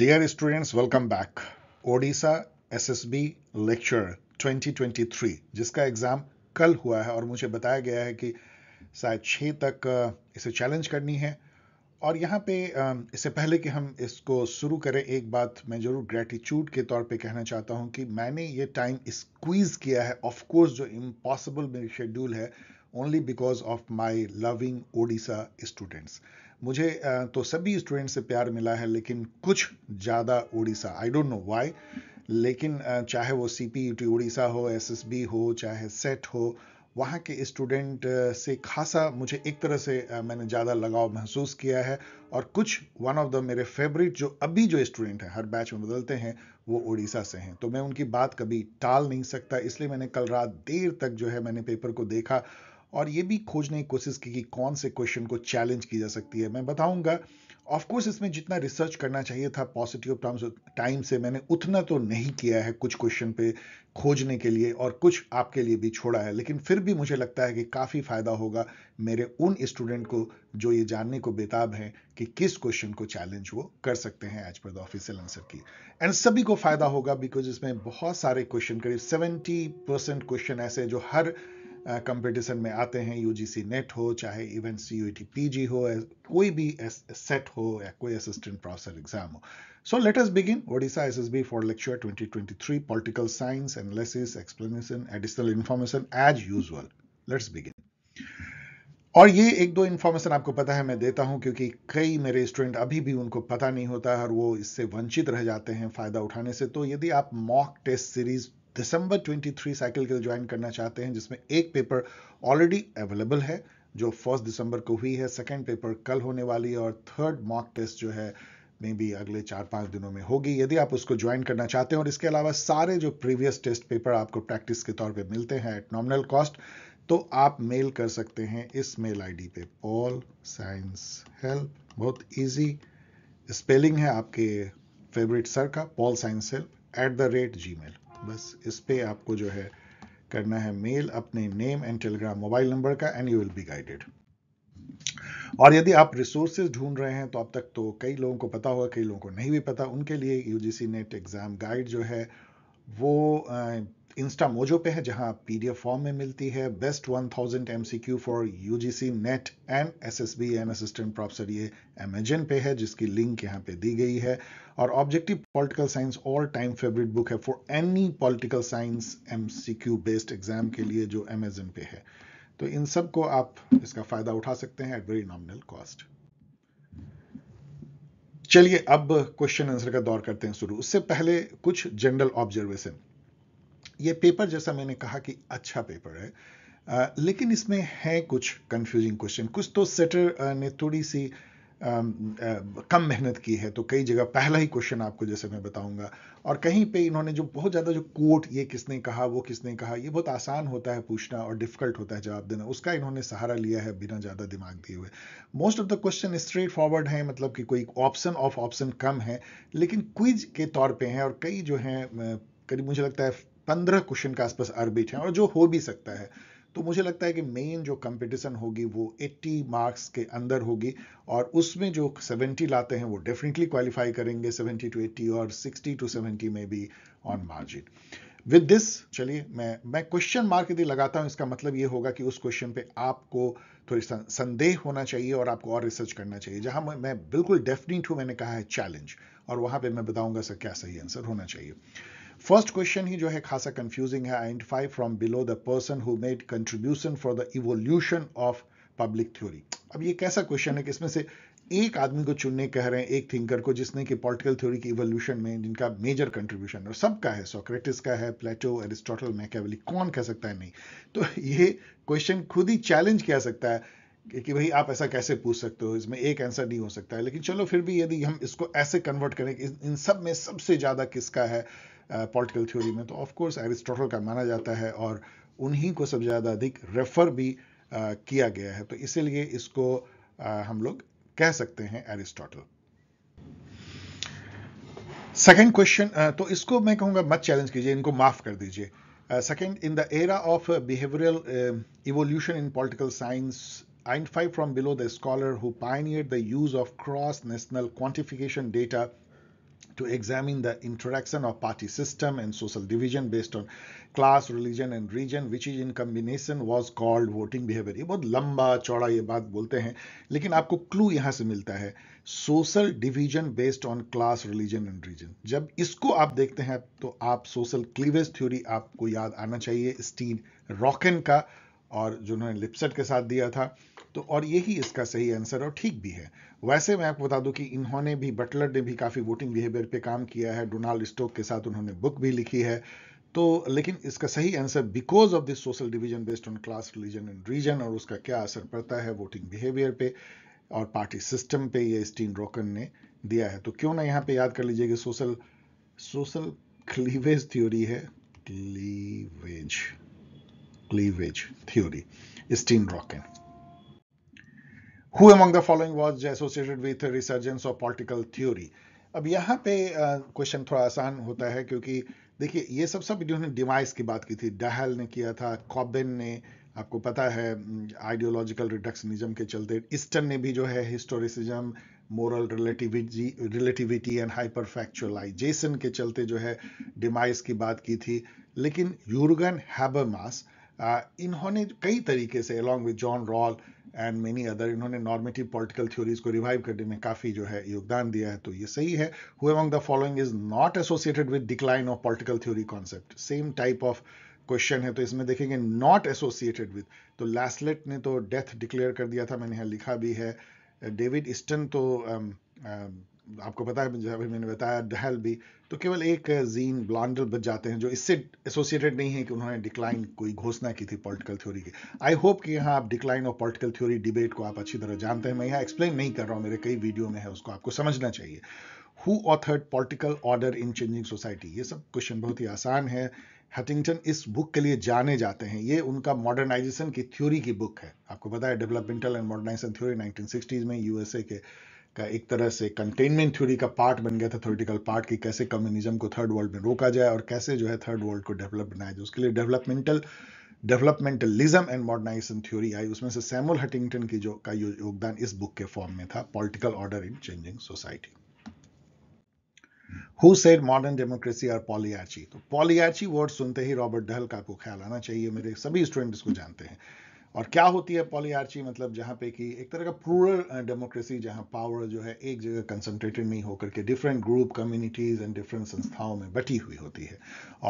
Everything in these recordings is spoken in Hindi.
Dear students welcome back Odisha SSB lecture 2023 जिसका एग्ज़ाम कल हुआ है और मुझे बताया गया है कि शायद छः तक इसे चैलेंज करनी है और यहाँ पे इससे पहले कि हम इसको शुरू करें एक बात मैं ज़रूर ग्रेटिट्यूड के तौर पे कहना चाहता हूँ कि मैंने ये टाइम स्क्वीज़ किया है ऑफ कोर्स जो इम्पॉसिबल मेरी शेड्यूल है only because of my loving Odisha students मुझे तो सभी स्टूडेंट से प्यार मिला है लेकिन कुछ ज़्यादा Orissa I don't know why लेकिन चाहे वो सी पी टी उड़ीसा हो एस एस बी हो चाहे सेट e हो वहाँ के स्टूडेंट से खासा मुझे एक तरह से मैंने ज़्यादा लगाव महसूस किया है और कुछ वन ऑफ द मेरे फेवरेट जो अभी जो स्टूडेंट हैं हर बैच में बदलते हैं वो उड़ीसा से हैं तो मैं उनकी बात कभी टाल नहीं सकता इसलिए मैंने कल रात देर तक जो है मैंने पेपर को देखा और ये भी खोजने की कोशिश की कि कौन से क्वेश्चन को चैलेंज की जा सकती है मैं बताऊंगा ऑफकोर्स इसमें जितना रिसर्च करना चाहिए था पॉजिटिव टर्म्स टाइम से मैंने उतना तो नहीं किया है कुछ क्वेश्चन पे खोजने के लिए और कुछ आपके लिए भी छोड़ा है लेकिन फिर भी मुझे लगता है कि काफ़ी फ़ायदा होगा मेरे उन स्टूडेंट को जो ये जानने को बेताब हैं कि किस क्वेश्चन को चैलेंज वो कर सकते हैं as per the official answer key and सभी को फ़ायदा होगा बिकॉज इसमें बहुत सारे क्वेश्चन करीब सेवेंटी परसेंट क्वेश्चन ऐसे जो हर कंपटीशन में आते हैं यूजीसी नेट हो चाहे इवन सी जी हो कोई भी सेट हो या कोई असिस्टेंट प्रोफेसर एग्जाम हो so let us begin Odisha S B for lecture twenty twenty three political science analysis explanation additional information as usual let's begin और ये एक दो इन्फॉर्मेशन आपको पता है मैं देता हूं क्योंकि कई मेरे स्टूडेंट अभी भी उनको पता नहीं होता है और वो इससे वंचित रह जाते हैं फ़ायदा उठाने से तो यदि आप मॉक टेस्ट सीरीज़ दिसंबर 23 साइकिल के लिए ज्वाइन करना चाहते हैं जिसमें एक पेपर ऑलरेडी अवेलेबल है जो फर्स्ट दिसंबर को हुई है सेकेंड पेपर कल होने वाली है और थर्ड मॉक टेस्ट जो है मे बी अगले चार पाँच दिनों में होगी यदि आप उसको ज्वाइन करना चाहते हैं और इसके अलावा सारे जो प्रीवियस टेस्ट पेपर आपको प्रैक्टिस के तौर पर मिलते हैं एट नॉमिनल कॉस्ट तो आप मेल कर सकते हैं इस मेल आईडी पे पॉल साइंस हेल्प बहुत इजी स्पेलिंग है आपके फेवरेट सर का pol science help at the rate Gmail बस इस पे आपको जो है करना है मेल अपने name and Telegram mobile number का and you will be guided और यदि आप रिसोर्सेज ढूंढ रहे हैं तो अब तक तो कई लोगों को पता होगा कई लोगों को नहीं भी पता उनके लिए यूजीसी नेट एग्ज़ाम गाइड जो है वो इंस्टा मोजो पे है जहां पीडीएफ फॉर्म में मिलती है best 1000 Q for UGC NET and B and assistant professor ये अमेजन पे है जिसकी लिंक यहां पे दी गई है और objective political science all time favourite book है for any political science M C Q based exam के लिए जो अमेजन पे है तो इन सब को आप इसका फायदा उठा सकते हैं एट वेरी नॉमिनल कॉस्ट चलिए अब क्वेश्चन आंसर का दौर करते हैं शुरू उससे पहले कुछ जनरल ऑब्जर्वेशन ये पेपर जैसा मैंने कहा कि अच्छा पेपर है आ, लेकिन इसमें है कुछ कंफ्यूजिंग क्वेश्चन कुछ तो सेटर ने थोड़ी सी आ, आ, कम मेहनत की है तो कई जगह पहला ही क्वेश्चन आपको जैसे मैं बताऊंगा और कहीं पे इन्होंने जो बहुत ज़्यादा जो कोट ये किसने कहा वो किसने कहा ये बहुत आसान होता है पूछना और डिफिकल्ट होता है जवाब देना उसका इन्होंने सहारा लिया है बिना ज़्यादा दिमाग दिए हुए most of the question straight forward हैं मतलब कि कोई ऑप्शन ऑफ ऑप्शन कम है लेकिन क्विज के तौर पर हैं और कई जो हैं करीब मुझे लगता है पंद्रह क्वेश्चन के आसपास अरबिट हैं और जो हो भी सकता है तो मुझे लगता है कि मेन जो कंपटीशन होगी वो 80 मार्क्स के अंदर होगी और उसमें जो 70 लाते हैं वो डेफिनेटली क्वालिफाई करेंगे 70 टू 80 और 60 टू 70 में भी ऑन मार्जिन विद दिस चलिए मैं मैं क्वेश्चन मार्क यदि लगाता हूं इसका मतलब ये होगा कि उस क्वेश्चन पे आपको थोड़ी संदेह होना चाहिए और आपको और रिसर्च करना चाहिए जहां मैं, मैं बिल्कुल डेफिनेट हूं मैंने कहा है चैलेंज और वहां पे मैं बताऊंगा सर क्या सही आंसर होना चाहिए फर्स्ट क्वेश्चन ही जो है खासा कंफ्यूजिंग है identify from below the person who made contribution for the evolution of public theory अब ये कैसा क्वेश्चन है कि इसमें से एक आदमी को चुनने कह रहे हैं एक थिंकर को जिसने कि पॉलिटिकल थ्योरी की इवोल्यूशन में जिनका मेजर कंट्रीब्यूशन और सबका है सोक्रेटिस का है प्लेटो एरिस्टोटल मैकेवली कौन कह सकता है नहीं तो ये क्वेश्चन खुद ही चैलेंज कह सकता है कि भाई आप ऐसा कैसे पूछ सकते हो इसमें एक आंसर नहीं हो सकता है लेकिन चलो फिर भी यदि हम इसको ऐसे कन्वर्ट करें कि इन सब में सबसे ज़्यादा किसका है पॉलिटिकल uh, थ्योरी में तो ऑफकोर्स एरिस्टोटल का माना जाता है और उन्हीं को सबसे ज़्यादा अधिक रेफर भी uh, किया गया है तो इसीलिए इसको uh, हम लोग कह सकते हैं एरिस्टोटल सेकेंड क्वेश्चन तो इसको मैं कहूंगा मत चैलेंज कीजिए इनको माफ कर दीजिए second in the era of behavioural evolution in political science identify from below the scholar who pioneer the use of cross national quantification data to examine the interaction of party system and social division based on class religion and region which is in combination was called voting behaviour ये बहुत लंबा चौड़ा ये बात बोलते हैं लेकिन आपको क्लू यहाँ से मिलता है social division based on class religion and region जब इसको आप देखते हैं तो आप सोशल क्लीवेज थ्योरी आपको याद आना चाहिए स्टीन रॉकन का और जिन्होंने लिपसेट के साथ दिया था तो और यही इसका सही आंसर और ठीक भी है वैसे मैं आपको बता दूं कि इन्होंने भी बटलर ने भी काफ़ी वोटिंग बिहेवियर पे काम किया है डोनाल्ड स्टोक के साथ उन्होंने बुक भी लिखी है तो लेकिन इसका सही answer because of this social division based on class religion and region और उसका क्या असर पड़ता है वोटिंग बिहेवियर पे और पार्टी सिस्टम पे ये स्टीन रोकन ने दिया है तो क्यों ना यहाँ पे याद कर लीजिए कि सोशल सोशल क्लीवेज थ्योरी है cleavage cleavage theory, steen rocken Who among the following was associated with resurgence of political theory? अब यहाँ पे क्वेश्चन uh, थोड़ा आसान होता है क्योंकि देखिए ये सब सब इन्होंने डिवाइस की बात की थी डहल ने किया था कॉबिन ने आपको पता है आइडियोलॉजिकल रिडक्शनिज्म के चलते ईस्टर्न ने भी जो है historicism moral relativity relativity and hyper factualization के चलते जो है डिमाइस की बात की थी लेकिन यूरगन हैबरमास Uh, इन्होंने कई तरीके से along with John Rawl and many other इन्होंने नॉर्मेटिव पॉलिटिकल थ्योरीज को रिवाइव करने में काफ़ी जो है योगदान दिया है तो ये सही है who among the following is not associated with decline of political theory concept same type of question है तो इसमें देखेंगे नॉट एसोसिएटेड विद तो लैसलेट ने तो डेथ डिक्लेयर कर दिया था मैंने यहाँ लिखा भी है डेविड uh, इस्टन तो um, um, आपको पता है जब मैंने बताया डहल भी तो केवल एक जीन ब्लॉन्डल बच जाते हैं जो इससे एसोसिएटेड नहीं है कि उन्होंने डिक्लाइन कोई घोषणा की थी पॉलिटिकल थ्योरी की आई होप कि यहाँ आप डिक्लाइन और पॉलिटिकल थ्योरी डिबेट को आप अच्छी तरह जानते हैं मैं यहाँ एक्सप्लेन नहीं कर रहा हूँ मेरे कई वीडियो में है उसको आपको समझना चाहिए who authored political order in changing society ये सब क्वेश्चन बहुत ही आसान है हटिंगटन इस बुक के लिए जाने जाते हैं ये उनका मॉडर्नाइजेशन की थ्योरी की बुक है आपको पता है developmental and modernization theory nineteen में यूएसए के का एक तरह से कंटेनमेंट थ्योरी का पार्ट बन गया था थ्योरेटिकल पार्ट कि कैसे कम्युनिज्म को थर्ड वर्ल्ड में रोका जाए और कैसे जो है थर्ड वर्ल्ड को डेवलप बनाया जाए उसके लिए developmental developmentalism and modernization theory आई उसमें से सैमुअल हटिंगटन की जो का योगदान इस बुक के फॉर्म में था political order in changing society who said modern democracy और पॉलियाची तो पॉलियाची वर्ड सुनते ही रॉबर्ट डहल का आपको ख्याल आना चाहिए मेरे सभी स्टूडेंट इसको जानते हैं और क्या होती है पॉलीआर्ची मतलब जहां पे कि एक तरह का प्रूरल डेमोक्रेसी जहां पावर जो है एक जगह कंसंट्रेटेड नहीं होकर के different group communities and different संस्थाओं में बटी हुई होती है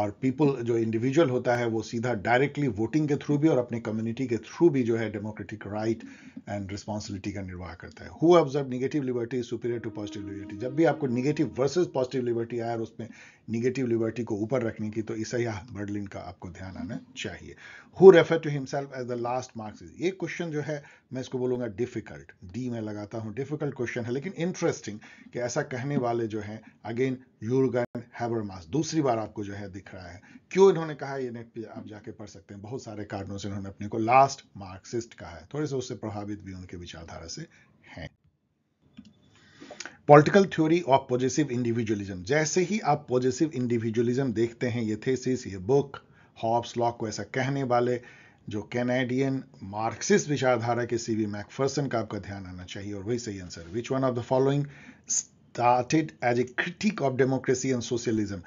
और पीपल जो इंडिविजुअल होता है वो सीधा डायरेक्टली वोटिंग के थ्रू भी और अपने कम्युनिटी के थ्रू भी जो है डेमोक्रेटिक राइट एंड रिस्पॉन्सिबिलिटी का निर्वाह करता है who observe negative liberty superior to positive liberty जब भी आपको निगेटिव वर्सेज पॉजिटिव लिबर्टी आया और उसमें निगेटिव लिबर्टी को ऊपर रखने की तो ईसाया बर्डलिन का आपको ध्यान आना चाहिए who refer to himself as the last Marx ये क्वेश्चन जो है मैं इसको बोलूंगा डिफिकल्ट डी में लगाता हूँ डिफिकल्ट क्वेश्चन है लेकिन इंटरेस्टिंग कि ऐसा कहने वाले जो हैं अगेन यूरगन हैबरमास दूसरी बार आपको जो है दिख रहा है क्यों इन्होंने कहा ये नेट पे आप जाके पढ़ सकते हैं बहुत सारे कारणों से इन्होंने अपने को लास्ट मार्क्सिस्ट कहा है थोड़े से उससे प्रभावित भी उनके विचारधारा से हैं political theory of positive individualism जैसे ही आप पॉजिटिव इंडिविजुअलिज्म देखते हैं ये थेसिस ये बुक हॉब्स लॉक को ऐसा कहने वाले जो कैनेडियन मार्क्सिस्ट विचारधारा के सी वी मैकफर्सन का आपका ध्यान आना चाहिए और वही सही answer which one of the following started as a critic of democracy and socialism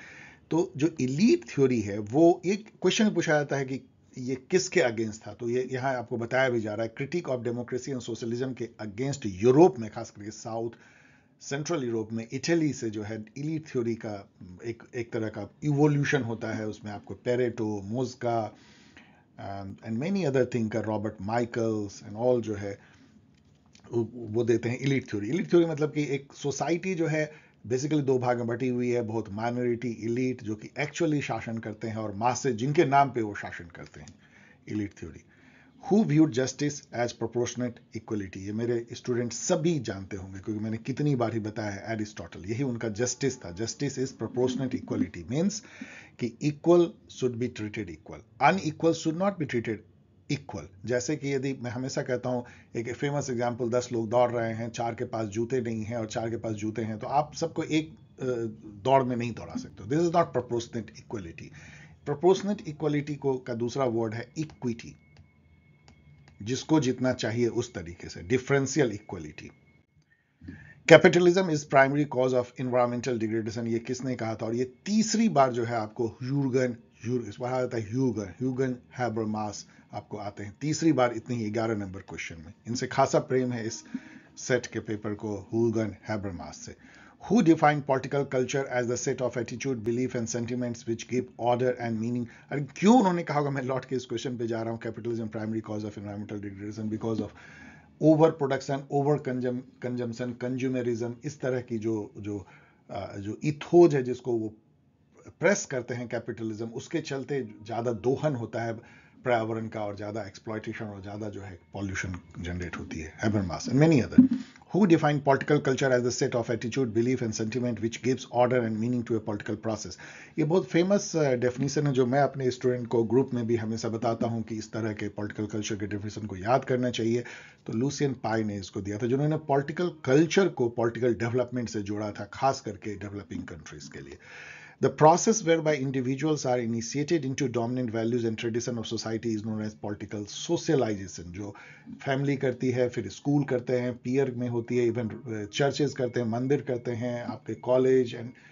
तो जो इलीट थ्योरी है वो एक क्वेश्चन पूछा जाता है कि ये किसके अगेंस्ट था तो ये यहां आपको बताया भी जा रहा है critic of democracy and socialism के अगेंस्ट यूरोप में खास करके साउथ सेंट्रल यूरोप में इटली से जो है इलीट थ्योरी का एक एक तरह का इवोल्यूशन होता है उसमें आपको Pareto Mosca and many other thinker Robert Michels and all जो है वो देते हैं इलीट थ्योरी इलीट थ्योरी मतलब कि एक सोसाइटी जो है बेसिकली दो भाग में बटी हुई है बहुत माइनॉरिटी इलीट जो कि एक्चुअली शासन करते हैं और मासे जिनके नाम पे वो शासन करते हैं elite theory who viewed justice as proportionate equality ये मेरे स्टूडेंट सभी जानते होंगे क्योंकि मैंने कितनी बार ही बताया है एरिस्टोटल यही उनका जस्टिस था justice is proportionate equality means कि equal should be treated equal unequal should not be treated equal जैसे कि यदि मैं हमेशा कहता हूँ एक फेमस एग्जाम्पल दस लोग दौड़ रहे हैं चार के पास जूते नहीं हैं और चार के पास जूते हैं तो आप सबको एक दौड़ में नहीं दौड़ा सकते this is not proportionate equality proportionate equality को का दूसरा वर्ड है इक्विटी जिसको जितना चाहिए उस तरीके से differential equality capitalism is primary cause of environmental degradation ये किसने कहा था और ये तीसरी बार जो है आपको ह्यूगन पढ़ा जाता है ह्यूगन ह्यूगन हैब्रमास आपको आते हैं तीसरी बार इतनी ही ग्यारह नंबर क्वेश्चन में इनसे खासा प्रेम है इस सेट के पेपर को ह्यूगन हैब्रमास से who defined political culture as the set of attitude belief and sentiments which give order and meaning अरे क्यों उन्होंने कहा होगा मैं लौट के इस क्वेश्चन पे जा रहा हूँ capitalism primary cause of environmental degradation because of over production over consumption consumerism इस तरह की जो जो जो इथोज है जिसको वो प्रेस करते हैं कैपिटलिज्म उसके चलते ज़्यादा दोहन होता है पर्यावरण का और ज़्यादा एक्सप्लॉयटेशन और ज़्यादा जो है पॉल्यूशन जनरेट होती है Habermas and many other who defined political culture as the set of attitude, belief and sentiment which gives order and meaning to a political process. ये बहुत फेमस डेफिनेशन uh, है जो मैं अपने स्टूडेंट को ग्रुप में भी हमेशा बताता हूँ कि इस तरह के पॉलिटिकल कल्चर के डेफिनेशन को याद करना चाहिए तो लूसियन पाई ने इसको दिया था जिन्होंने पॉलिटिकल कल्चर को पॉलिटिकल डेवलपमेंट से जोड़ा था खास करके डेवलपिंग कंट्रीज के लिए The process whereby individuals are initiated into dominant values and tradition of society is known as political socialization जो family करती है फिर school करते हैं peer में होती है even churches करते हैं मंदिर करते हैं आपके college and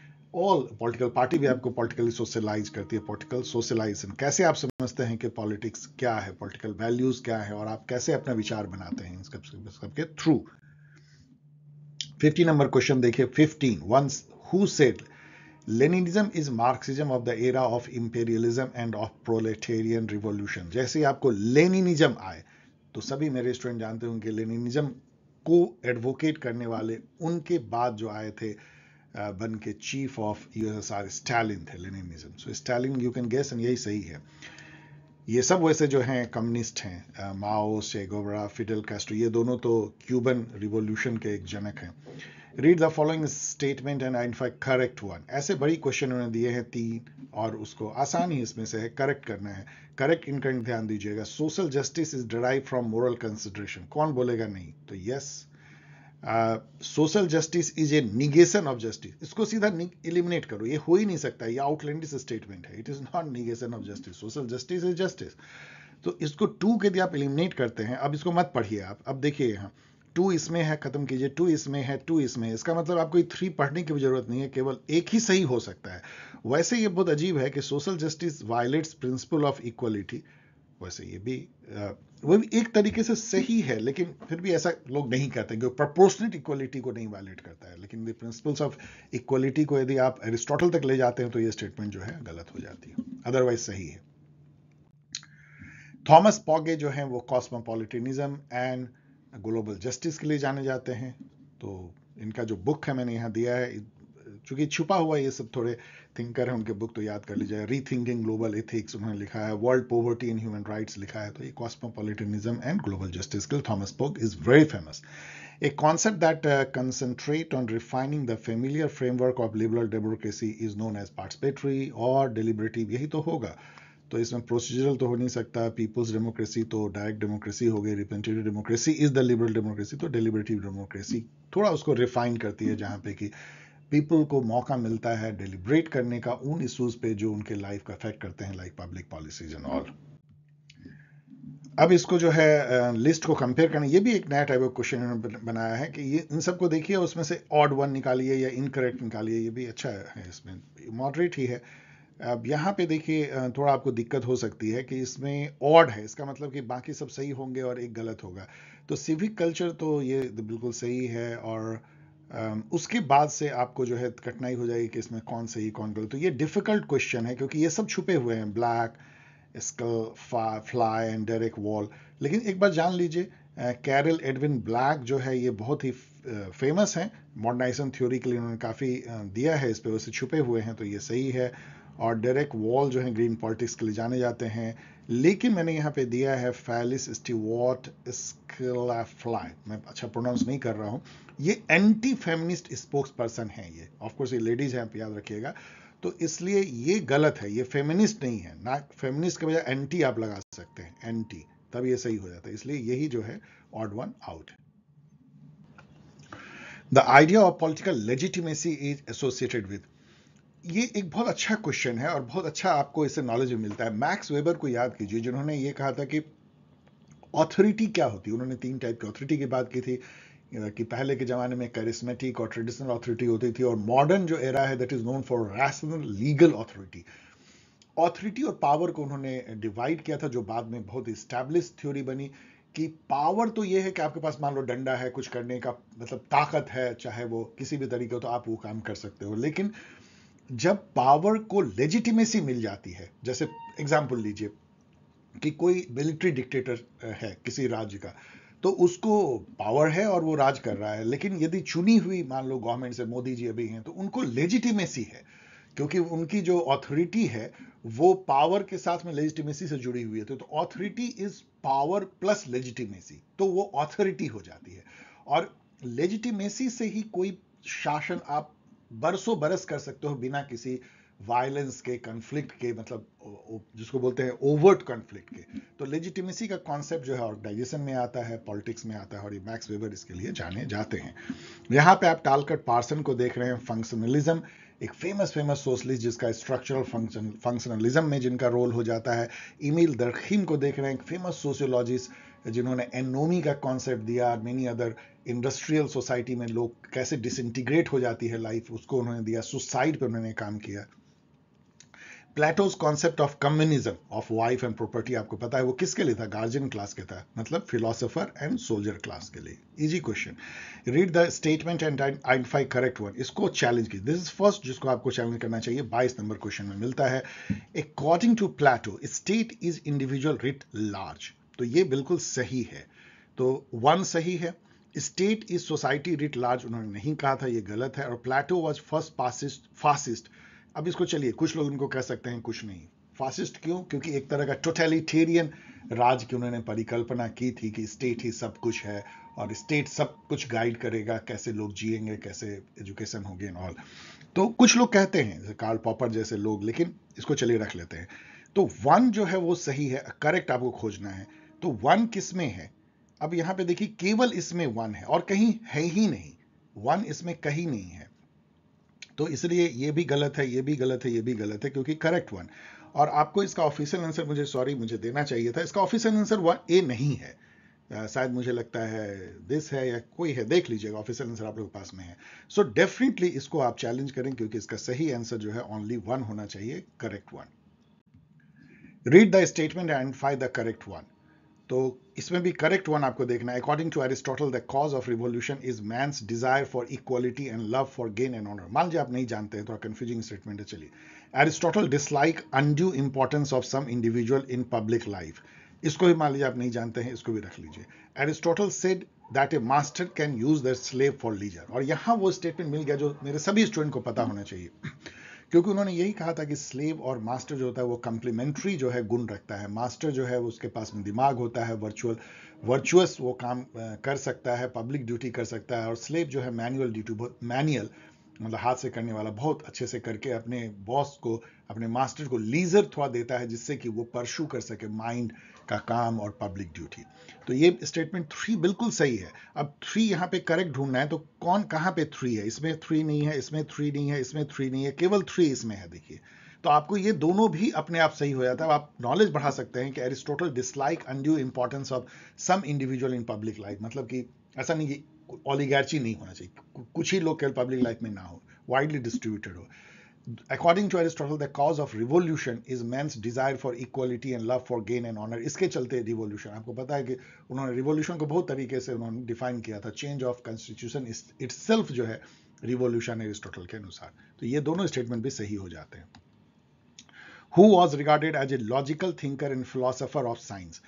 all political party भी आपको politically socialize करती है political socialization. कैसे आप समझते हैं कि politics क्या है political values क्या है और आप कैसे अपना विचार बनाते हैं इसके सब through. फिफ्टी नंबर क्वेश्चन देखिए fifteen Once who said Leninism is Marxism of the era of imperialism and of proletarian revolution जैसे ही आपको लेनिनिज्म आए तो सभी मेरे स्टूडेंट जानते होंगे लेनिनिज्म को एडवोकेट करने वाले उनके बाद जो आए थे बन के चीफ ऑफ यूएसएसआर स्टालिन थे Leninism so Stalin you can guess and यही सही है ये सब वैसे जो हैं कम्युनिस्ट हैं माओ सेगोबरा फिडल कैस्ट्रो ये दोनों तो क्यूबन रिवोल्यूशन के एक जनक हैं read the following statement and identify correct one ऐसे बड़ी क्वेश्चन उन्होंने दिए हैं तीन और उसको आसानी इसमें से है करेक्ट करना है करेक्ट इनका ध्यान दीजिएगा social justice is derive from moral consideration कौन बोलेगा नहीं तो yes social justice is a negation of justice इसको सीधा इलिमिनेट करो ये हो ही नहीं सकता ये आउटलैंडिस स्टेटमेंट है it is not negation of justice social justice is justice तो इसको टू के यदि आप इलिमिनेट करते हैं अब इसको मत पढ़िए आप अब देखिए यहाँ टू इसमें है खत्म कीजिए टू इसमें है टू इसमें है इसका मतलब आपको ये थ्री पढ़ने की भी जरूरत नहीं है केवल एक ही सही हो सकता है वैसे ये बहुत अजीब है कि social justice violates principle of equality वैसे ये भी वो भी एक तरीके से सही है लेकिन फिर भी ऐसा लोग नहीं कहते कि प्रपोर्शनेट इक्वलिटी को नहीं वायलेट करता है लेकिन द प्रिंसिपल्स ऑफ इक्वलिटी को यदि आप एरिस्टोटल तक ले जाते हैं तो ये स्टेटमेंट जो है गलत हो जाती है अदरवाइज सही है थॉमस पॉगे जो है वो कॉस्मोपोलिटिनिज्म एंड ग्लोबल जस्टिस के लिए जाने जाते हैं तो इनका जो बुक है मैंने यहाँ दिया है चूंकि छुपा हुआ ये सब थोड़े थिंकर हैं उनके बुक तो याद कर लीजिए रीथिंकिंग ग्लोबल एथिक्स उन्होंने लिखा है world poverty and human rights लिखा है तो ये कॉस्मोपोलिटनिज्म एंड ग्लोबल जस्टिस के Thomas Pogge is very famous a concept that concentrate on refining the familiar framework of liberal democracy is known as participatory और डिलिबरेटिव यही तो होगा तो इसमें प्रोसीजरल तो हो नहीं सकता पीपल्स डेमोक्रेसी तो डायरेक्ट डेमोक्रेसी हो गई representative democracy is the liberal democracy तो डेलिबरेटिव डेमोक्रेसी थोड़ा उसको रिफाइन करती है जहाँ पे कि पीपल को मौका मिलता है डिलिब्रेट करने का उन इशूज पे जो उनके लाइफ का अफेक्ट करते हैं like public policies and all अब इसको जो है लिस्ट को कंपेयर करना ये भी एक नया टाइप ऑफ क्वेश्चन बनाया है कि ये इन सबको देखिए उसमें से ऑड वन निकालिए या इनकरेक्ट निकालिए ये भी अच्छा है इसमें मॉडरेट ही है अब यहाँ पे देखिए थोड़ा आपको दिक्कत हो सकती है कि इसमें ऑड है इसका मतलब कि बाकी सब सही होंगे और एक गलत होगा तो सिविक कल्चर तो ये बिल्कुल सही है और उसके बाद से आपको जो है कठिनाई हो जाएगी कि इसमें कौन सही कौन गलत तो ये डिफ़िकल्ट क्वेश्चन है क्योंकि ये सब छुपे हुए हैं black skull fly and Derek Wall लेकिन एक बार जान लीजिए कैरल एडविन ब्लैक जो है ये बहुत ही फेमस हैं मॉडर्नाइजेशन थ्योरी के लिए उन्होंने काफ़ी दिया है इस पर वैसे छुपे हुए हैं तो ये सही है और डेरेक वॉल जो है ग्रीन पॉलिटिक्स के लिए जाने जाते हैं लेकिन मैंने यहाँ पे दिया है फैलिस स्टीवॉट स्कलाफ्लाई मैं अच्छा प्रोनाउंस नहीं कर रहा हूँ ये एंटी फेमिनिस्ट स्पोक्स पर्सन है ये ऑफकोर्स ये लेडीज हैं आप याद रखिएगा तो इसलिए ये गलत है ये फेमिनिस्ट नहीं है ना फेमिनिस्ट के बजाय एंटी आप लगा सकते हैं एंटी तब ये सही हो जाता है इसलिए यही जो है ऑड वन आउट है The idea of political legitimacy is associated with ये एक बहुत अच्छा क्वेश्चन है और बहुत अच्छा आपको इससे नॉलेज मिलता है मैक्स वेबर को याद कीजिए जिन्होंने ये कहा था कि ऑथोरिटी क्या होती है उन्होंने तीन टाइप की ऑथोरिटी की बात की थी कि पहले के ज़माने में करिस्मेटिक और ट्रेडिशनल ऑथोरिटी होती थी और मॉडर्न जो एरा है that is known for rational legal authority authority और पावर को उन्होंने डिवाइड किया था जो बाद में बहुत इस्टेब्लिश थ्योरी बनी कि पावर तो ये है कि आपके पास मान लो डंडा है कुछ करने का मतलब ताकत है चाहे वो किसी भी तरीके हो तो आप वो काम कर सकते हो लेकिन जब पावर को लेजिटिमेसी मिल जाती है जैसे एग्जाम्पल लीजिए कि कोई मिलिट्री डिक्टेटर है किसी राज्य का तो उसको पावर है और वो राज कर रहा है लेकिन यदि चुनी हुई मान लो गवर्नमेंट से मोदी जी अभी हैं तो उनको लेजिटिमेसी है क्योंकि उनकी जो ऑथोरिटी है वो पावर के साथ में लेजिटिमेसी से जुड़ी हुई है तो authority is power plus legitimacy तो वो ऑथोरिटी हो जाती है और लेजिटिमेसी से ही कोई शासन आप बरसों बरस कर सकते हो बिना किसी वायलेंस के कन्फ्लिक्ट के मतलब जिसको बोलते हैं ओवर्ट कन्फ्लिक्ट के तो लेजिटिमेसी का कॉन्सेप्ट जो है ऑर्गेनाइजेशन में आता है पॉलिटिक्स में आता है और ये मैक्स वेबर इसके लिए जाने जाते हैं यहाँ पे आप टालकट पार्सन को देख रहे हैं फंक्शनलिज्म एक फेमस फेमस सोशलिस्ट जिसका स्ट्रक्चरल फंक्शन फंक्शनलिज्म में जिनका रोल हो जाता है इमिल दरखीम को देख रहे हैं एक फेमस सोशियोलॉजिस्ट जिन्होंने एनोमी का कॉन्सेप्ट दिया और मेनी अदर इंडस्ट्रियल सोसाइटी में लोग कैसे डिसइंटीग्रेट हो जाती है लाइफ उसको उन्होंने दिया सुसाइड पर उन्होंने काम किया Plato's concept of communism of wife and property आपको पता है वो किसके लिए था गार्जियन क्लास के था मतलब फिलोसोफर एंड सोल्जर क्लास के लिए easy question read the statement and identify correct one इसको चैलेंज की दिस इज फर्स्ट जिसको आपको चैलेंज करना चाहिए बाईस नंबर क्वेश्चन में मिलता है according to Plato state is individual writ large तो ये बिल्कुल सही है तो वन सही है state is society writ large उन्होंने नहीं कहा था ये गलत है और Plato was first fascist fascist अब इसको चलिए कुछ लोग इनको कह सकते हैं कुछ नहीं फासिस्ट क्यों क्योंकि एक तरह का टोटेलिटेरियन राज की उन्होंने परिकल्पना की थी कि स्टेट ही सब कुछ है और स्टेट सब कुछ गाइड करेगा कैसे लोग जिएंगे कैसे एजुकेशन होगी एंड ऑल तो कुछ लोग कहते हैं कार्ल पॉपर जैसे लोग लेकिन इसको चलिए रख लेते हैं तो वन जो है वो सही है करेक्ट आपको खोजना है तो वन किस में है अब यहां पे देखिए केवल इसमें वन है और कहीं है ही नहीं वन इसमें कहीं नहीं है तो इसलिए ये भी गलत है ये भी गलत है ये भी गलत है क्योंकि करेक्ट वन और आपको इसका ऑफिशियल आंसर मुझे सॉरी मुझे देना चाहिए था इसका ऑफिशियल आंसर वन ए नहीं है शायद मुझे लगता है दिस है या कोई है देख लीजिएगा ऑफिशियल आंसर आप लोग पास में है सो so, डेफिनेटली इसको आप चैलेंज करें क्योंकि इसका सही आंसर जो है ओनली वन होना चाहिए correct one read the statement and find the correct one तो इसमें भी करेक्ट वन आपको देखना है according to Aristotle the cause of revolution is man's desire for equality and love for gain and honour मान लीजिए आप नहीं जानते हैं थोड़ा कंफ्यूजिंग स्टेटमेंट है चलिए Aristotle dislike undue importance of some individual in public life इसको भी मान लीजिए आप नहीं जानते हैं इसको भी रख लीजिए Aristotle said that a master can use their slave for leisure और यहां वो स्टेटमेंट मिल गया जो मेरे सभी स्टूडेंट को पता होना चाहिए क्योंकि उन्होंने यही कहा था कि स्लेव और मास्टर जो होता है वो कंप्लीमेंट्री जो है गुण रखता है मास्टर जो है उसके पास में दिमाग होता है वर्चुअल वर्चुअस वो काम कर सकता है पब्लिक ड्यूटी कर सकता है और स्लेव जो है मैनुअल ड्यूटी बहुत मैनुअल मतलब हाथ से करने वाला बहुत अच्छे से करके अपने बॉस को अपने मास्टर को लीजर थोड़ा देता है जिससे कि वो परशू कर सके माइंड का काम और पब्लिक ड्यूटी तो ये स्टेटमेंट थ्री बिल्कुल सही है अब थ्री यहाँ पे करेक्ट ढूंढना है तो कौन कहाँ पे थ्री है इसमें थ्री नहीं है इसमें थ्री नहीं है इसमें थ्री नहीं है केवल थ्री इसमें है देखिए तो आपको ये दोनों भी अपने आप सही हो जाता है आप नॉलेज बढ़ा सकते हैं कि Aristotle dislike undue importance of some individual in public life मतलब कि ऐसा नहीं कि ऑलीगैर्ची नहीं होना चाहिए कुछ ही लोग पब्लिक लाइफ में ना हो वाइडली डिस्ट्रीब्यूटेड हो according to Aristotle the cause of revolution is man's desire for equality and love for gain and honour इसके चलते रिवोल्यूशन आपको पता है कि उन्होंने रिवोल्यूशन को बहुत तरीके से उन्होंने डिफाइन किया था चेंज ऑफ कॉन्स्टिट्यूशन सेल्फ जो है रिवोल्यूशन एरिस्टोटल के अनुसार तो ये दोनों स्टेटमेंट भी सही हो जाते हैं who was regarded as a logical thinker and philosopher of science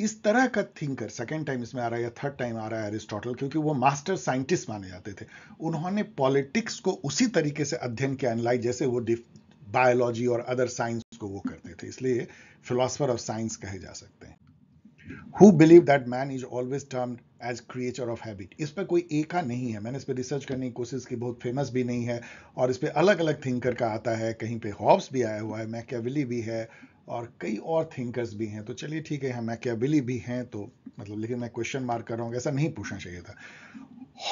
इस तरह का थिंकर सेकेंड टाइम इसमें आ रहा है या थर्ड टाइम आ रहा है अरिस्टोटल क्योंकि वो मास्टर साइंटिस्ट माने जाते थे उन्होंने पॉलिटिक्स को उसी तरीके से अध्ययन किया एनालाइज जैसे वो बायोलॉजी और अदर साइंस को वो करते थे इसलिए फिलोसफर ऑफ साइंस कहे जा सकते हैं who believe that man is always termed as creature of habit इस पर कोई एका नहीं है मैंने इस पर रिसर्च करने की कोशिश की बहुत फेमस भी नहीं है और इस पर अलग अलग थिंकर का आता है कहीं पे हॉब्स भी आया हुआ है मैकेविली भी है और कई और थिंकर्स भी हैं तो चलिए ठीक है हम मैकियाबिली भी हैं तो मतलब लेकिन मैं क्वेश्चन मार्क कर रहा हूँ ऐसा नहीं पूछना चाहिए था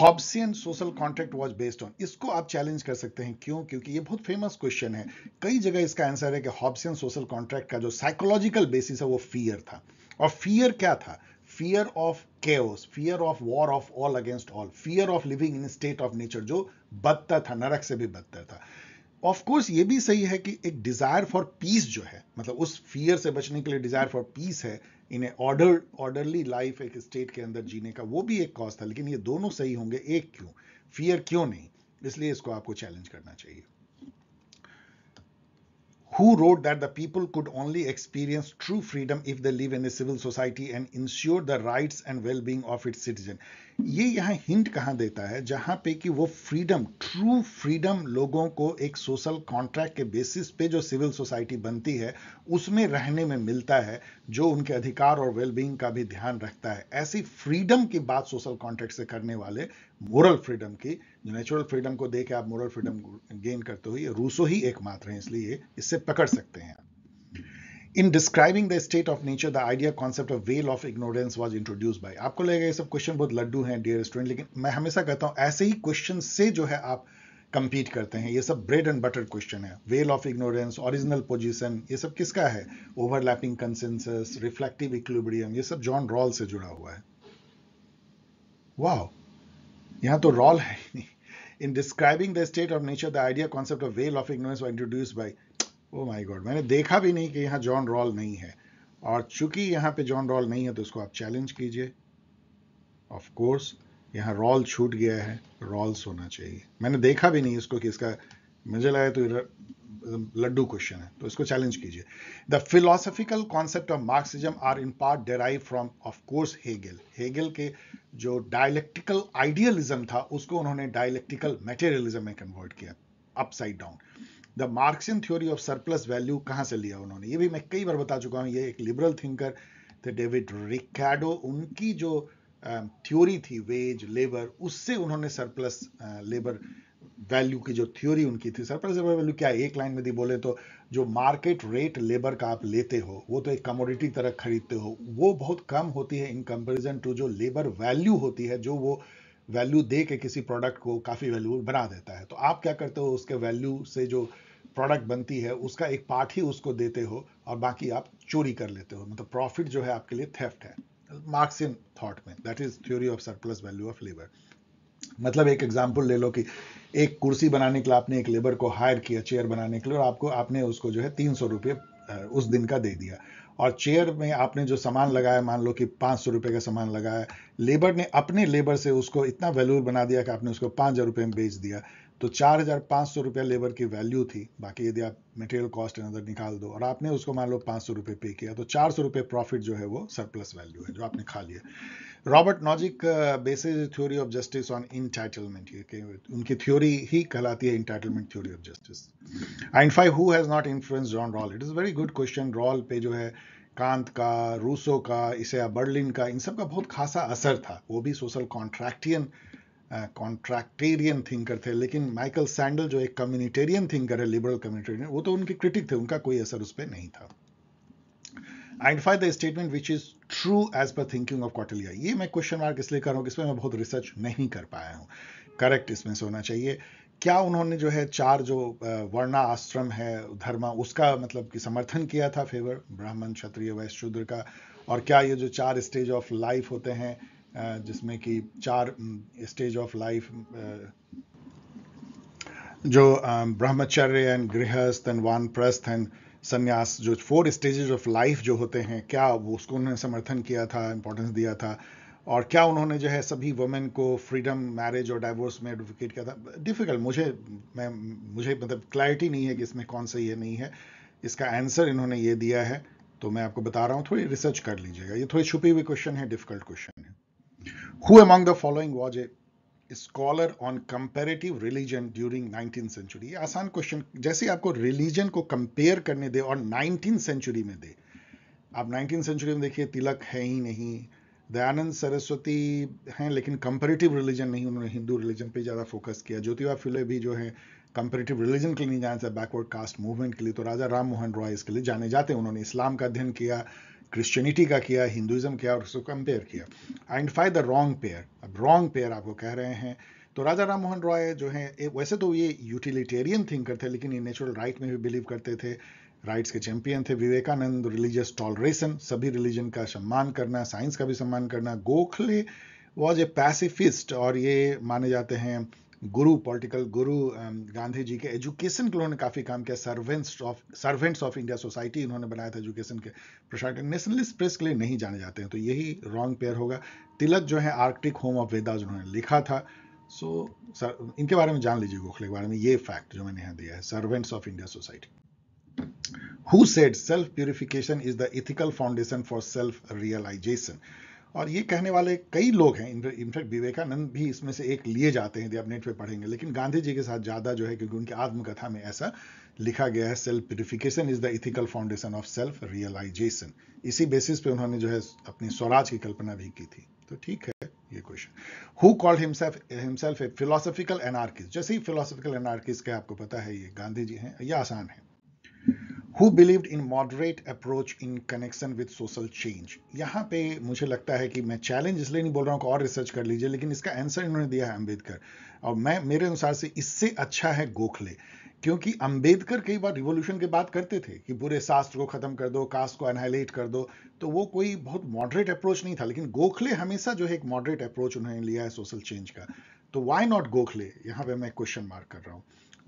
Hobbesian social contract was based on इसको आप चैलेंज कर सकते हैं क्यों क्योंकि ये बहुत फेमस क्वेश्चन है कई जगह इसका आंसर है कि हॉब्सियन सोशल कॉन्ट्रैक्ट का जो साइकोलॉजिकल बेसिस है वो फियर था और फियर क्या था fear of chaos fear of war of all against all fear of living in state of nature जो बदतर था नरक से भी बदतर था ऑफ कोर्स ये भी सही है कि एक डिजायर फॉर पीस जो है मतलब उस फियर से बचने के लिए डिजायर फॉर पीस है इन ऑर्डर ऑर्डरली लाइफ एक स्टेट के अंदर जीने का वो भी एक कॉज था लेकिन ये दोनों सही होंगे एक क्यों फियर क्यों नहीं इसलिए इसको आपको चैलेंज करना चाहिए who wrote that the people could only experience true freedom if they live in a civil society and ensure the rights and well-being of its citizen ये यहाँ हिंट कहाँ देता है जहाँ पे कि वो फ्रीडम ट्रू फ्रीडम लोगों को एक सोशल कॉन्ट्रैक्ट के बेसिस पे जो सिविल सोसाइटी बनती है उसमें रहने में मिलता है जो उनके अधिकार और वेलबींग का भी ध्यान रखता है ऐसी फ्रीडम की बात सोशल कॉन्ट्रैक्ट से करने वाले मोरल फ्रीडम की जो नेचुरल फ्रीडम को देकर के आप मोरल फ्रीडम गेन करते हो ये रूसो ही एकमात्र हैं इसलिए इससे पकड़ सकते हैं आप in describing the state of nature the idea concept of veil of ignorance was introduce by आपको लगेगा ये सब क्वेश्चन बहुत लड्डू हैं डियर स्टूडेंट लेकिन मैं हमेशा कहता हूँ ऐसे ही क्वेश्चन से जो है आप कंपीट करते हैं ये सब ब्रेड एंड बटर क्वेश्चन है veil of ignorance original position ये सब किसका है ओवरलैपिंग कंसेंसस रिफ्लेक्टिव इक्लिबरियम ये सब जॉन रॉल से जुड़ा हुआ है वाह यहाँ तो रॉल है in describing the state of nature the idea concept of veil of ignorance introduce by oh my god मैंने देखा भी नहीं कि यहाँ जॉन रॉल नहीं है और चूंकि यहाँ पे जॉन रॉल नहीं है तो इसको आप चैलेंज कीजिए ऑफ कोर्स यहाँ रॉल छूट गया है रॉल्स होना चाहिए मैंने देखा भी नहीं इसको कि इसका मुझे लगा तो लड्डू क्वेश्चन है तो इसको चैलेंज कीजिए the philosophical concept of Marxism are in part derive from of course Hegel Hegel के जो डायलेक्टिकल आइडियलिज्म था उसको उन्होंने डायलेक्टिकल मेटेरियलिज्म में कन्वर्ट किया upside down the Marxian theory of surplus value कहाँ से लिया उन्होंने ये भी मैं कई बार बता चुका हूँ ये एक लिबरल थिंकर थे डेविड रिकैडो उनकी जो थ्योरी थी वेज लेबर उससे उन्होंने सरप्लस लेबर वैल्यू की जो थ्योरी उनकी थी सरप्लस लेबर वैल्यू क्या एक लाइन में दी बोले तो जो मार्केट रेट लेबर का आप लेते हो वो तो एक कमोडिटी तरह खरीदते हो वो बहुत कम होती है इन कंपेरिजन टू जो लेबर वैल्यू होती है जो वो वैल्यू दे के किसी प्रोडक्ट को काफ़ी वैल्यू बना देता है तो आप क्या करते हो उसके वैल्यू से जो प्रोडक्ट बनती है उसका एक पार्ट ही उसको देते हो और बाकी आप चोरी कर लेते हो मतलब प्रॉफिट जो है आपके लिए थेफ्ट है मार्क्स इन थॉट में that is theory of surplus value of labour मतलब एक एग्जाम्पल ले लो कि एक कुर्सी बनाने के लिए आपने एक लेबर को हायर किया चेयर बनाने के लिए और आपको आपने उसको जो है तीन सौ रुपये उस दिन का दे दिया और चेयर में आपने जो सामान लगाया मान लो कि पाँच सौ रुपये का सामान लगाया लेबर ने अपने लेबर से उसको इतना वैल्यूबल बना दिया कि आपने उसको पाँच हज़ार रुपये में बेच दिया तो चार हज़ार पाँच सौ रुपया लेबर की वैल्यू थी बाकी यदि आप मटेरियल कॉस्ट अदर निकाल दो और आपने उसको मान लो पाँच सौ रुपये पे किया तो चार सौ रुपये प्रॉफिट जो है वो सरप्लस वैल्यू है जो आपने खा लिया Robert Nozick basis theory of justice on entitlement उनकी थ्योरी ही कहलाती है entitlement theory of justice and five who has not influence John Rawls it is very good question Rawls पे जो है कांत का रूसो का इसे बर्लिन का इन सब का बहुत खासा असर था वो भी सोशल कॉन्ट्रैक्टियन कॉन्ट्रैक्टेरियन थिंकर थे लेकिन माइकल सैंडल जो एक कम्युनिटेरियन थिंकर है लिबरल कम्युनिटेरियन वो तो उनके क्रिटिक थे उनका कोई असर उस पर नहीं था identify the statement which is true as per thinking of Kautilya ये मैं क्वेश्चन मार्क इसलिए कर रहा हूँ इसमें मैं बहुत रिसर्च नहीं कर पाया हूँ करेक्ट इसमें से होना चाहिए क्या उन्होंने जो है चार जो वर्णा आश्रम है धर्म उसका मतलब कि समर्थन किया था फेवर ब्राह्मण क्षत्रिय वैश्यूद्र का और क्या ये जो चार स्टेज ऑफ लाइफ होते हैं Uh, जिसमें कि चार स्टेज ऑफ लाइफ जो um, brahmacharya and grihastha and prastha and sannyasa जो फोर स्टेजेस ऑफ लाइफ जो होते हैं क्या वो उसको उन्होंने समर्थन किया था इंपॉर्टेंस दिया था और क्या उन्होंने जो है सभी वुमेन को फ्रीडम मैरिज और डाइवोर्स में एडवोकेट किया था डिफ़िकल्ट मुझे मैं मुझे मतलब क्लैरिटी नहीं है कि इसमें कौन सा ये नहीं है इसका आंसर इन्होंने ये दिया है तो मैं आपको बता रहा हूँ थोड़ी रिसर्च कर लीजिएगा ये थोड़ी छुपी हुई क्वेश्चन है डिफ़िकल्ट क्वेश्चन है Who among the following was a scholar on comparative religion during nineteen century ये आसान क्वेश्चन जैसे आपको रिलीजन को कंपेयर करने दे और नाइनटीन सेंचुरी में दे आप नाइनटीन सेंचुरी में देखिए तिलक है ही नहीं दयानंद सरस्वती हैं लेकिन कंपेरेटिव रिलीजन नहीं उन्होंने हिंदू रिलीजन पे ज़्यादा फोकस किया ज्योतिबा फुले भी जो है कंपेरेटिव रिलीजन के लिए जाना था बैकवर्ड कास्ट मूवमेंट के लिए तो राजा राम मोहन रॉय इसके लिए जाने जाते हैं उन्होंने इस्लाम का अध्ययन किया क्रिश्चियनिटी का किया हिंदुज़म किया और उसको कंपेयर किया आइडेंटिफाई द रॉन्ग पेयर अब रॉन्ग पेयर आपको कह रहे हैं तो राजा राम मोहन रॉय जो है वैसे तो ये यूटिलिटेरियन थिंकर थे लेकिन ये नेचुरल राइट में भी बिलीव करते थे राइट्स के चैंपियन थे विवेकानंद रिलीजियस टॉलरेशन सभी रिलीजन का सम्मान करना साइंस का भी सम्मान करना गोखले वॉज ए पैसिफिस्ट और ये माने जाते हैं गुरु पॉलिटिकल गुरु गांधी जी के एजुकेशन के उन्होंने काफ़ी काम किया servants of servants of India society इन्होंने बनाया था एजुकेशन के प्रशासन नेशनलिस्ट प्रेस के लिए नहीं जाने जाते हैं तो यही रॉन्ग पेयर होगा तिलक जो है आर्कटिक होम ऑफ वेदाज उन्होंने लिखा था सो so, सर इनके बारे में जान लीजिए गोखले के बारे में ये फैक्ट जो मैंने यहाँ दिया है servants of India society who said self purification is the ethical foundation for self realisation और ये कहने वाले कई लोग हैं इनफैक्ट विवेकानंद भी इसमें से एक लिए जाते हैं आप नेट पर पढ़ेंगे लेकिन गांधी जी के साथ ज़्यादा जो है क्योंकि उनकी आत्मकथा में ऐसा लिखा गया है self purification is the ethical foundation of self realisation इसी बेसिस पे उन्होंने जो है अपनी स्वराज की कल्पना भी की थी तो ठीक है ये question who called himself himself a philosophical anarchist जैसे ही फिलोसफिकल एनार्किस्ट के आपको पता है ये गांधी जी हैं यह आसान है who believed in moderate approach in connection with social change यहाँ पे मुझे लगता है कि मैं चैलेंज इसलिए नहीं बोल रहा हूँ कि और रिसर्च कर लीजिए लेकिन इसका आंसर इन्होंने दिया है अम्बेडकर और मैं मेरे अनुसार से इससे अच्छा है गोखले क्योंकि अंबेडकर कई बार रिवोल्यूशन की बात करते थे कि पूरे शास्त्र को खत्म कर दो कास्ट को एनहाइलेट कर दो तो वो कोई बहुत मॉडरेट अप्रोच नहीं था लेकिन गोखले हमेशा जो है एक मॉडरेट अप्रोच उन्होंने लिया है सोशल चेंज का तो वाई नॉट गोखले यहाँ पे मैं क्वेश्चन मार्क कर रहा हूँ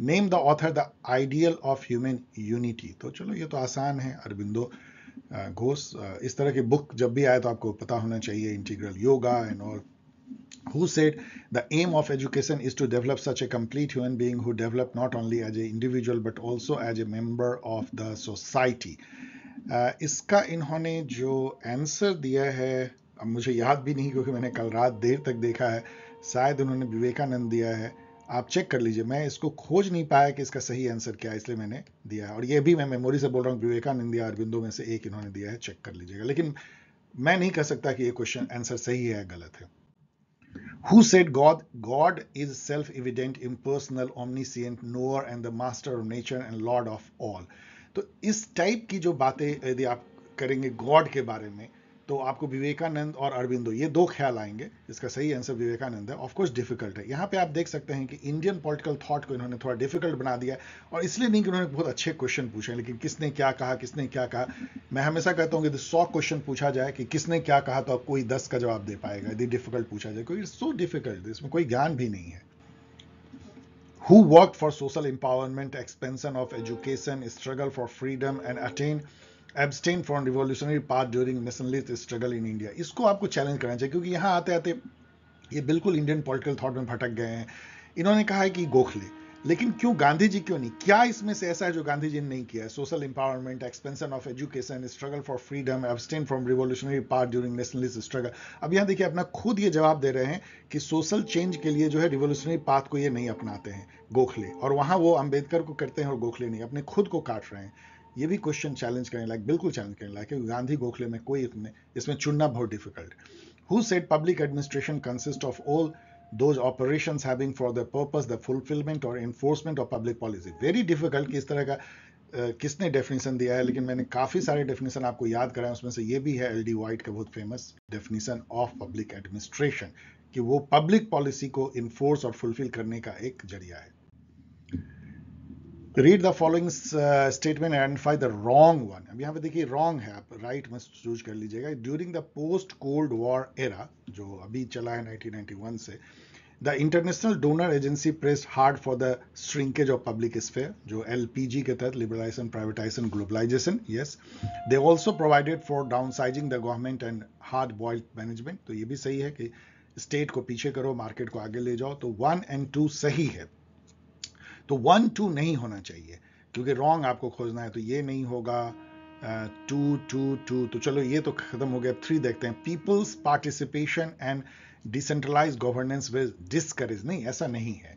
name the author the ideal of human unity तो चलो ये तो आसान है अरविंदो घोष इस तरह के बुक जब भी आए तो आपको पता होना चाहिए integral yoga and all who said the aim of education is to develop such a complete human being who develop not only as a individual but also as a member of the society इसका इन्होंने जो आंसर दिया है अब मुझे याद भी नहीं क्योंकि मैंने कल रात देर तक देखा है शायद उन्होंने विवेकानंद दिया है आप चेक कर लीजिए मैं इसको खोज नहीं पाया कि इसका सही आंसर क्या है इसलिए मैंने दिया है और ये भी मैं मेमोरी से बोल रहा हूँ विवेकानंद या अरविंदो में से एक इन्होंने दिया है चेक कर लीजिएगा लेकिन मैं नहीं कह सकता कि ये क्वेश्चन आंसर सही है या गलत है Who said God? God is self evident, impersonal, omniscient, knower, and the master of nature and lord of all. तो इस टाइप की जो बातें यदि आप करेंगे गॉड के बारे में तो आपको विवेकानंद और अरविंदो ये दो ख्याल आएंगे इसका सही आंसर विवेकानंद है ऑफकोर्स डिफिकल्ट है यहाँ पे आप देख सकते हैं कि इंडियन पॉलिटिकल थॉट को इन्होंने थोड़ा डिफिकल्ट बना दिया और इसलिए नहीं कि उन्होंने बहुत अच्छे क्वेश्चन पूछे लेकिन किसने क्या कहा किसने क्या कहा मैं हमेशा कहता हूँ कि सौ क्वेश्चन पूछा जाए कि किसने क्या कहा तो आप कोई दस का जवाब दे पाएगा यदि डिफिकल्ट पूछा जाए क्योंकि सो डिफिकल्ट इसमें कोई ज्ञान भी नहीं है who worked for social empowerment, expansion of education, struggle for freedom, and attain abstain from revolutionary part during nationalist struggle in India इसको आपको चैलेंज करना चाहिए क्योंकि यहाँ आते आते ये बिल्कुल इंडियन पॉलिटिकल थॉट में भटक गए हैं इन्होंने कहा है कि गोखले लेकिन क्यों गांधी जी क्यों नहीं क्या इसमें से ऐसा है जो गांधी जी ने नहीं किया है social empowerment expansion of education struggle for freedom abstain from revolutionary part during nationalist struggle अब यहाँ देखिए अपना खुद ये जवाब दे रहे हैं कि सोशल चेंज के लिए जो है रिवोल्यूशनरी पाथ को ये नहीं अपनाते हैं गोखले और वहाँ वो अम्बेडकर को करते हैं और गोखले नहीं अपने खुद को काट रहे हैं ये भी क्वेश्चन चैलेंज करने लायक बिल्कुल चैलेंज करने लायक है गांधी गोखले में कोई इतने इसमें चुनना बहुत difficult who said public administration consist of all those operation having for the purpose the fulfilment और enforcement of public policy very difficult किस तरह का Uh, किसने डेफिनेशन दिया है लेकिन मैंने काफ़ी सारे डेफिनेशन आपको याद कराए उसमें से ये भी है एल डी वाइट का बहुत famous definition of public administration कि वो पब्लिक पॉलिसी को इन्फोर्स और फुलफिल करने का एक जरिया है read the following statement identify the wrong one अब यहाँ पे देखिए रॉन्ग है आप राइट में चूज कर लीजिएगा during the post cold war era जो अभी चला है 1991 से the international donor agency press hard for the shrinkage of public sphere जो एल के तहत liberalisation privatisation globalisation yes they also provided for downsizing the government and hard boiled management तो ये भी सही है कि स्टेट को पीछे करो मार्केट को आगे ले जाओ तो वन एंड टू सही है तो वन टू नहीं होना चाहिए क्योंकि रॉन्ग आपको खोजना है तो ये नहीं होगा टू टू टू तो चलो ये तो खत्म हो गया थ्री देखते हैं people's participation and decentralise governance which discourage नहीं ऐसा नहीं है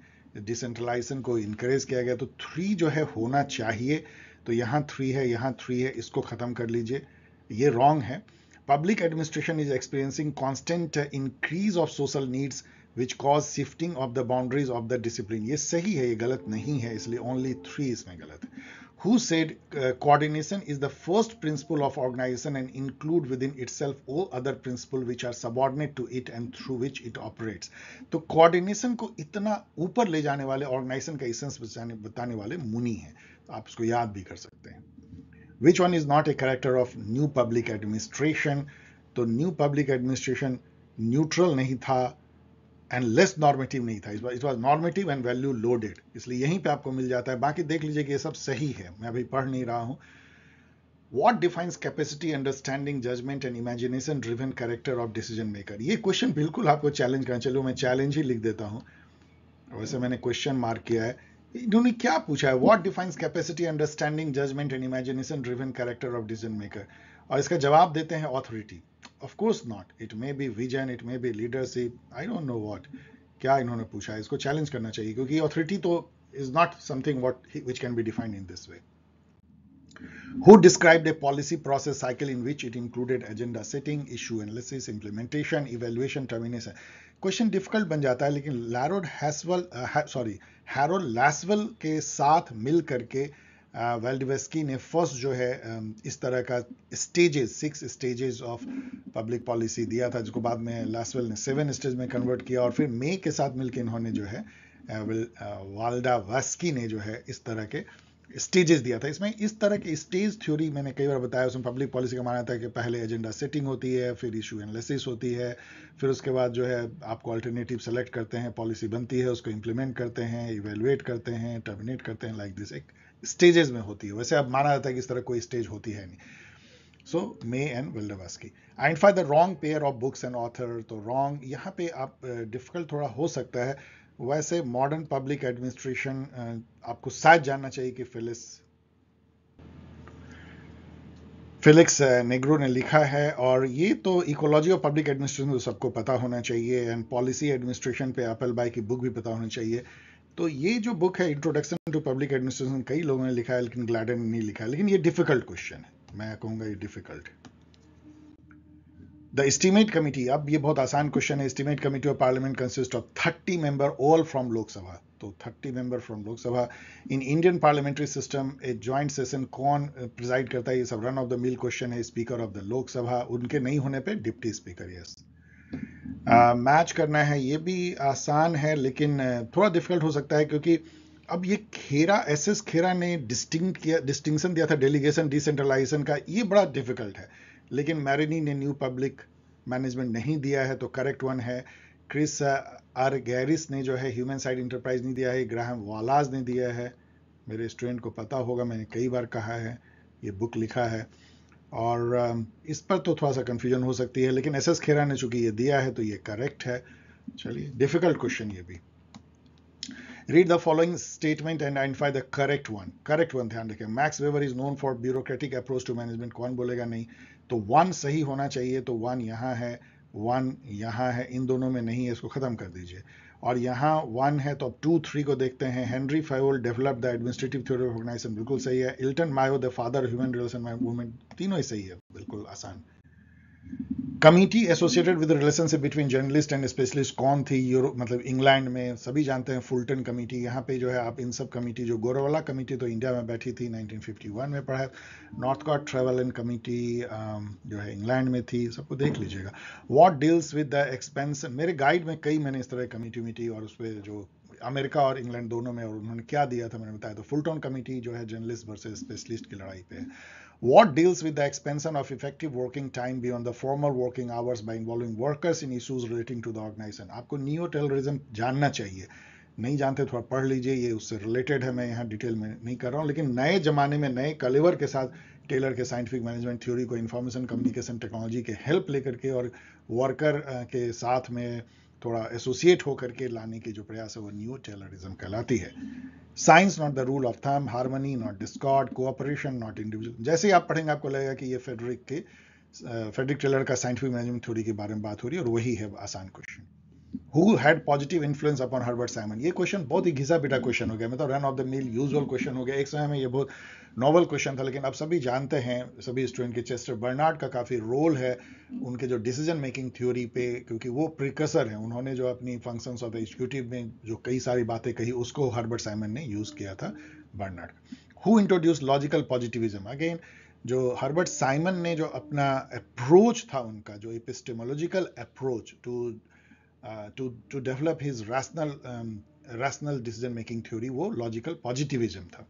डिसेंट्रलाइजेशन को इनकरेज किया गया तो थ्री जो है होना चाहिए तो यहाँ थ्री है यहाँ थ्री है इसको ख़त्म कर लीजिए ये रॉन्ग है public administration is experiencing constant increase of social needs which cause shifting of the boundaries of the discipline ये सही है ये गलत नहीं है इसलिए ओनली थ्री इसमें गलत है who said coordination is the first principle of organisation and include within itself all other principle which are subordinate to it and through which it operates तो कॉर्डिनेशन को इतना ऊपर ले जाने वाले ऑर्गेनाइजेशन का इसेंस बताने वाले मुनि है तो आप इसको याद भी कर सकते हैं which one is not a character of new public administration तो न्यू पब्लिक एडमिनिस्ट्रेशन न्यूट्रल नहीं था एंड लेस नॉर्मेटिव नहीं था it was normative and value loaded इसलिए यहीं पे आपको मिल जाता है बाकी देख लीजिए कि ये सब सही है मैं अभी पढ़ नहीं रहा हूं what defines capacity understanding judgement and imagination driven character of decision maker ये क्वेश्चन बिल्कुल आपको चैलेंज करना चलो मैं चैलेंज ही लिख देता हूं वैसे मैंने क्वेश्चन मार्क किया है इन्होंने क्या पूछा है what defines capacity understanding judgement and imagination driven character of decision maker और इसका जवाब देते हैं authority of course not it may be vision it may be leadership I don't know what क्या इन्होंने पूछा है इसको चैलेंज करना चाहिए क्योंकि ऑथोरिटी तो is not something what which can be defined in this way who described a policy process cycle in which it included agenda setting, issue analysis, implementation, evaluation, termination. Question difficult बन जाता है लेकिन लैरोड हैसवल सॉरी हैरोड लैसवल के साथ मिल करके वेल्डिवेस्की ने फर्स्ट जो है um, इस तरह का stages six stages of public policy दिया था जिसको बाद में लास्टवेल ने सेवन स्टेज में कन्वर्ट किया और फिर मे के साथ मिलकर इन्होंने जो है वाल्डा वास्की ने जो है इस तरह के स्टेजेस दिया था इसमें इस तरह की स्टेज थ्योरी मैंने कई बार बताया उसमें पब्लिक पॉलिसी का माना था कि पहले एजेंडा सेटिंग होती है फिर इशू एनालिसिस होती है फिर उसके बाद जो है आपको अल्टरनेटिव सेलेक्ट करते हैं पॉलिसी बनती है उसको इंप्लीमेंट करते हैं इवेलुएट करते हैं टर्मिनेट करते हैं लाइक दिस एक स्टेजेस में होती है वैसे अब माना जाता है कि इस तरह कोई स्टेज होती है नहीं सो मे एंड विल्डवास Wildavsky identify the wrong pair of books and author तो रॉन्ग यहाँ पे आप डिफिकल्ट uh, थोड़ा हो सकता है वैसे मॉडर्न पब्लिक एडमिनिस्ट्रेशन आपको शायद जानना चाहिए कि फिलिस फिलिक्स नेग्रो ने लिखा है और ये तो इकोलॉजी ऑफ पब्लिक एडमिनिस्ट्रेशन तो सबको पता होना चाहिए एंड पॉलिसी एडमिनिस्ट्रेशन पे एपल बाय की बुक भी पता होनी चाहिए तो ये जो बुक है इंट्रोडक्शन टू पब्लिक एडमिनिस्ट्रेशन कई लोगों ने लिखा है लेकिन ग्लैडन ने नहीं लिखा लेकिन ये डिफिकल्ट क्वेश्चन है मैं कहूंगा ये डिफिकल्ट द एस्टिमेट कमेटी अब ये बहुत आसान क्वेश्चन है estimate committee of parliament consist of 30 member all from Lok Sabha तो 30 member from Lok Sabha in Indian parliamentary system a joint session कौन प्रिजाइड करता है ये सब run of the mill question है स्पीकर ऑफ द लोकसभा उनके नहीं होने पर deputy speaker yes yes. Match करना है ये भी आसान है लेकिन थोड़ा डिफिकल्ट हो सकता है क्योंकि अब ये खेरा एस एस खेरा ने डिस्टिंग किया डिस्टिंक्शन दिया था डेलीगेशन डिसेंट्रलाइजेशन का ये बड़ा डिफिकल्ट है लेकिन मैरिनी ने न्यू पब्लिक मैनेजमेंट नहीं दिया है तो करेक्ट वन है क्रिस आर गैरिस ने जो है ह्यूमन साइड इंटरप्राइज नहीं दिया है ग्राहम वालाज ने दिया है मेरे स्टूडेंट को पता होगा मैंने कई बार कहा है ये बुक लिखा है और um, इस पर तो थोड़ा सा कंफ्यूजन हो सकती है लेकिन एस एस खेरा ने चूंकि ये दिया है तो ये करेक्ट है चलिए डिफिकल्ट क्वेश्चन ये भी read the following statement and identify the correct one correct one ध्यान रखें Max Weber is known for bureaucratic approach to management कौन बोलेगा नहीं तो वन सही होना चाहिए तो वन यहाँ है वन यहाँ है इन दोनों में नहीं है इसको खत्म कर दीजिए और यहाँ वन है तो अब टू थ्री को देखते हैं Henri Fayol develop the administrative theory of organisation बिल्कुल सही है Elton Mayo the father human relation movement तीनों ही सही है बिल्कुल आसान committee associated with relationship between journalist and specialist कौन थी यूरोप मतलब इंग्लैंड में सभी जानते हैं फुलटन कमेटी यहाँ पे जो है आप इन सब कमेटी जो गोरवाला कमेटी तो इंडिया में बैठी थी 1951 में पढ़ा Northcote Trevelyan committee जो है इंग्लैंड में थी सबको देख लीजिएगा what deals with the expense मेरे गाइड में कई मैंने इस तरह कमेटी उमिटी और उस पर जो अमेरिका और इंग्लैंड दोनों में और उन्होंने क्या दिया था मैंने बताया तो टाउन कमेटी जो है जर्नलिस्ट वर्सेज स्पेशलिस्ट की लड़ाई पे what deals with the of effective working time be on the formal working hours by involving workers in issues relating to the organization? आपको नियो टेलरिज्म जानना चाहिए नहीं जानते थोड़ा तो पढ़ लीजिए ये उससे रिलेटेड है मैं यहाँ डिटेल में नहीं कर रहा हूँ लेकिन नए जमाने में नए कलेवर के साथ टेलर के साइंटिफिक मैनेजमेंट थ्योरी को इन्फॉर्मेशन कम्युनिकेशन टेक्नोलॉजी के हेल्प लेकर के और वर्कर के साथ में थोड़ा एसोसिएट होकर के लाने के जो प्रयास है वो न्यू टेलरिज्म कहलाती है science not the rule of thumb harmony not discord cooperation not individual जैसे ही आप पढ़ेंगे आपको लगेगा कि ये फेडरिक के फेडरिक टेलर का साइंटिफिक मैनेजमेंट थ्योरी के बारे में बात हो रही है और वही है आसान question who had positive influence upon Herbert Simon ये क्वेश्चन बहुत ही घिसा पिटा क्वेश्चन हो गया मतलब run of the mill usual question हो गया एक समय में ये बहुत नॉवल क्वेश्चन था लेकिन आप सभी जानते हैं सभी स्टूडेंट के चेस्टर बर्नार्ड का काफ़ी रोल है उनके जो डिसीजन मेकिंग थ्योरी पे क्योंकि वो प्रिकसर हैं उन्होंने जो अपनी फंक्शंस ऑफ एग्जीक्यूटिव में जो कई सारी बातें कही उसको हर्बर्ट साइमन ने यूज़ किया था Barnard who introduce logical positivism again जो हर्बर्ट साइमन ने जो अपना अप्रोच था उनका जो epistemological approach to to to develop his rational rational decision making theory वो लॉजिकल पॉजिटिविज्म था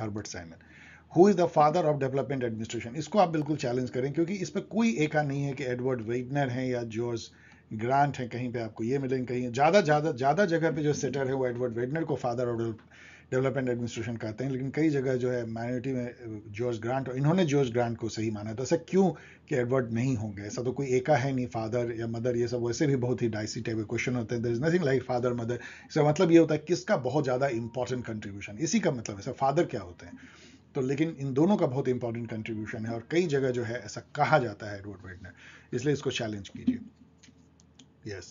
Herbert Simon who is the father of development administration इसको आप बिल्कुल चैलेंज करें क्योंकि इस पर कोई एका नहीं है कि एडवर्ड वेगनर हैं या जॉर्ज ग्रांट हैं कहीं पे आपको ये मिलेंगे कहीं ज़्यादा ज़्यादा ज़्यादा जगह पे जो सेटर है वो एडवर्ड वेगनर को फादर ऑफ डेवलपमेंट एडमिनिस्ट्रेशन कहते हैं लेकिन कई जगह जो है माइनॉरिटी में जॉर्ज uh, ग्रांट और इन्होंने जॉर्ज ग्रांट को सही माना था तो ऐसा क्यों कि एडवर्ड नहीं होंगे ऐसा तो कोई एका है नहीं फादर या मदर ये सब वैसे भी बहुत ही डाइसी टाइप के क्वेश्चन होते हैं there is nothing like father mother इसका मतलब ये होता है किसका बहुत ज़्यादा इंपॉर्टेंट कंट्रीब्यूशन इसी का मतलब है सर फादर क्या होते हैं तो लेकिन इन दोनों का बहुत इंपॉर्टेंट कंट्रीब्यूशन है और कई जगह जो है ऐसा कहा जाता है एडवर्ड वाइट ने इसलिए इसको चैलेंज कीजिए yes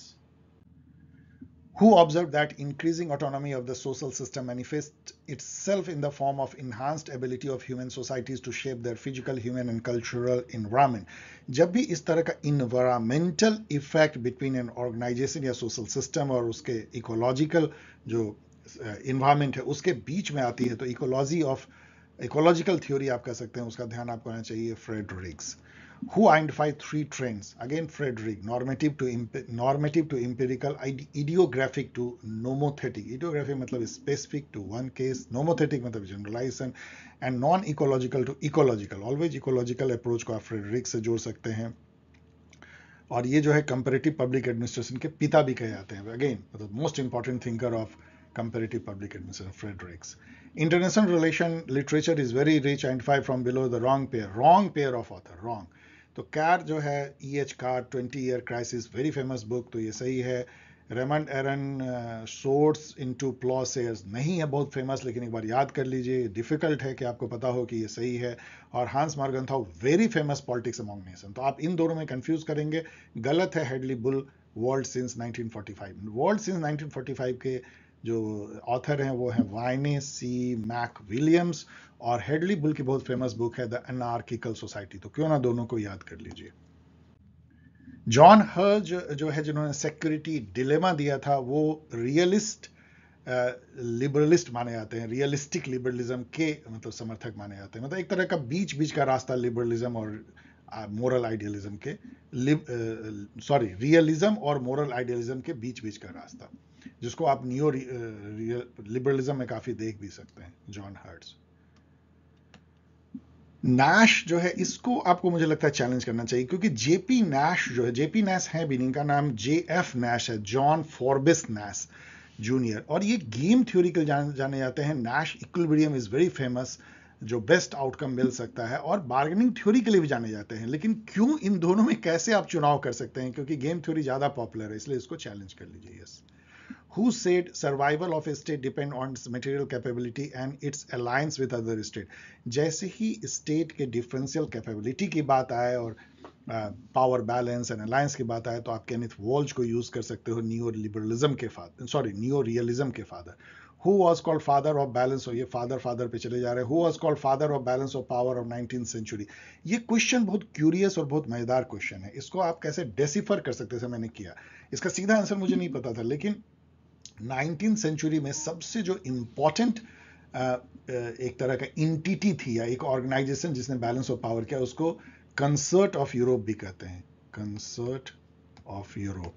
who observe that increasing autonomy of the social system manifest itself in the form of enhanced ability of human societies to shape their physical human and cultural environment जब भी इस तरह का environmental effect between an organisation या सोशल सिस्टम और उसके इकोलॉजिकल जो इन्वायरमेंट uh, है उसके बीच में आती है तो इकोलॉजी ऑफ इकोलॉजिकल थ्योरी आप कह सकते हैं उसका ध्यान आपको होना चाहिए Fredericks Riggs who identify three trends again Fred normative to normative to empirical idiographic to nomothetic idiographic मतलब specific to one case nomothetic मतलब generalisation and non ecological to ecological always ecological approach को आप फ्रेड से जोड़ सकते हैं और ये जो है कंपेरेटिव पब्लिक एडमिनिस्ट्रेशन के पिता भी कहे जाते हैं अगेन मतलब most important thinker of comparative public administration Fredericks International relation literature is very rich. Identify from below the wrong pair. Wrong pair of author. Wrong. तो कैर जो है E H Carr twenty year crisis very famous book तो ये सही है रेमंड एरन सोर्स टू प्लॉसेयर्स नहीं है बहुत फेमस लेकिन एक बार याद कर लीजिए डिफिकल्ट है कि आपको पता हो कि ये सही है और Hans Morgenthau very famous politics among nation तो आप इन दोनों में कंफ्यूज करेंगे गलत है Hedley Bull world since 1945 world since 1945 के जो ऑथर हैं वो हैं वाइने सी मैक विलियम्स और हेडली बुल की बहुत फेमस बुक है द अनार्किकल सोसाइटी तो क्यों ना दोनों को याद कर लीजिए जॉन हर्ज जो है जिन्होंने सिक्योरिटी डिलेमा दिया था वो रियलिस्ट लिबरलिस्ट माने जाते हैं रियलिस्टिक लिबरलिज्म के मतलब समर्थक माने जाते हैं मतलब एक तरह का बीच बीच का रास्ता लिबरलिज्म और मोरल आइडियलिज्म के सॉरी रियलिज्म और मोरल आइडियलिज्म के बीच बीच का रास्ता जिसको आप न्यू लिबरलिज्म uh, में काफी देख भी सकते हैं जॉन हर्ट्स नैश जो है इसको आपको मुझे लगता है चैलेंज करना चाहिए क्योंकि जेपी नैश जो है जेपी नैश है भी इनका नाम जे एफ नैश है जॉन फॉर्बिस नैश जूनियर और ये गेम थ्योरी के जान, जाने जाते हैं Nash equilibrium is very famous जो बेस्ट आउटकम मिल सकता है और बार्गेनिंग थ्योरी के लिए भी जाने जाते हैं लेकिन क्यों इन दोनों में कैसे आप चुनाव कर सकते हैं क्योंकि गेम थ्योरी ज़्यादा पॉपुलर है इसलिए इसको चैलेंज कर लीजिए yes yes. who said survival of a state depend on its material capability and its alliance with other state जैसे ही स्टेट के differential कैपेबिलिटी की बात आए और पावर बैलेंस एंड अलायंस की बात आए तो आप कैनिथ वॉल्ज को यूज कर सकते हो न्यू लिबरलिज्म के फादर सॉरी न्यू रियलिज्म के father who was called father of balance और ये फादर फादर पे चले जा रहे हैं who was called father of balance of power of nineteen century ये क्वेश्चन बहुत क्यूरियस और बहुत मजेदार क्वेश्चन है इसको आप कैसे डेसीफर कर सकते थे मैंने किया इसका सीधा आंसर मुझे नहीं पता था लेकिन नाइनटीन सेंचुरी में सबसे जो इंपॉर्टेंट uh, uh, एक तरह का इंटिटी थी या एक ऑर्गेनाइजेशन जिसने बैलेंस ऑफ पावर किया उसको कंसर्ट ऑफ यूरोप भी कहते हैं कंसर्ट ऑफ यूरोप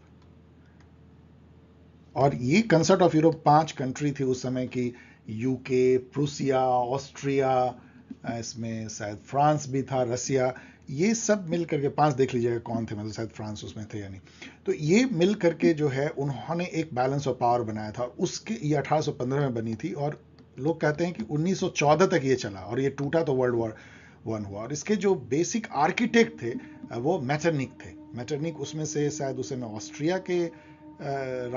और ये कंसर्ट ऑफ यूरोप पांच कंट्री थी उस समय की यूके प्रूसिया ऑस्ट्रिया इसमें शायद फ्रांस भी था रसिया ये सब मिल करके पांच देख लीजिएगा कौन थे मतलब शायद फ्रांस उसमें थे यानी तो ये मिल करके जो है उन्होंने एक बैलेंस ऑफ पावर बनाया था उसके ये 1815 में बनी थी और लोग कहते हैं कि 1914 तक ये चला और ये टूटा तो वर्ल्ड वॉर वन हुआ और इसके जो बेसिक आर्किटेक्ट थे वो मैटरनिक थे मैटरनिक उसमें से शायद उसे में ऑस्ट्रिया के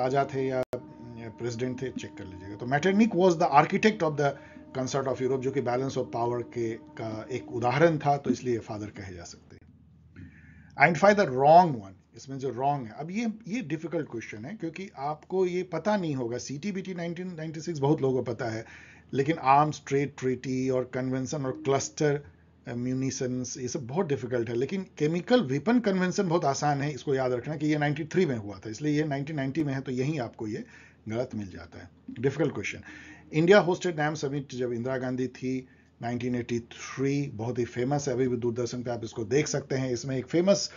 राजा थे या प्रेसिडेंट थे चेक कर लीजिएगा तो Metternich was the architect of the concert of Europe जो कि बैलेंस ऑफ पावर के का एक उदाहरण था तो इसलिए फादर कहे जा सकते हैं आइडेंटिफाई द रॉन्ग वन इसमें जो रॉन्ग है अब ये ये डिफिकल्ट क्वेश्चन है क्योंकि आपको ये पता नहीं होगा C T B T nineteen बहुत लोगों को पता है लेकिन आर्म्स ट्रेड ट्रीटी और कन्वेंशन और क्लस्टर म्यूनिशन uh, ये सब बहुत डिफिकल्ट है लेकिन केमिकल विपन कन्वेंशन बहुत आसान है इसको याद रखना कि ये 93 में हुआ था इसलिए ये 1990 में है तो यहीं आपको ये गलत मिल जाता है difficult question India hosted dam summit जब इंदिरा गांधी थी 1983 बहुत ही फेमस है अभी भी दूरदर्शन पे आप इसको देख सकते हैं इसमें एक फेमस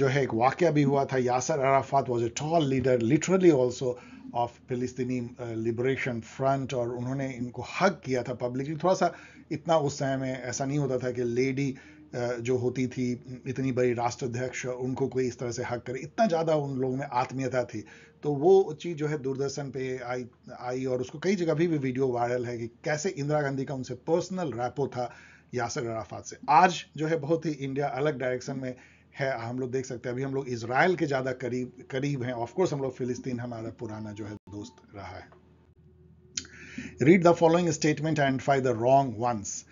जो है एक वाक्य भी हुआ था Yasser Arafat was a tall leader literally also of फिलिस्तीनी लिबरेशन फ्रंट और उन्होंने इनको हक किया था पब्लिकली थोड़ा सा इतना उस समय में ऐसा नहीं होता था कि लेडी जो होती थी इतनी बड़ी राष्ट्राध्यक्ष उनको कोई इस तरह से हक करे इतना ज़्यादा उन लोगों में आत्मीयता थी तो वो चीज़ जो है दूरदर्शन पे आई आई और उसको कई जगह भी, भी वीडियो वायरल है कि कैसे इंदिरा गांधी का उनसे पर्सनल रैपो था यासर अराफात से आज जो है बहुत ही इंडिया अलग डायरेक्शन में है हम लोग देख सकते हैं अभी हम लोग इसराइल के ज़्यादा करीब करीब हैं ऑफकोर्स हम लोग फिलिस्तीन हमारा पुराना जो है दोस्त रहा है read the following statement and फाई the wrong ones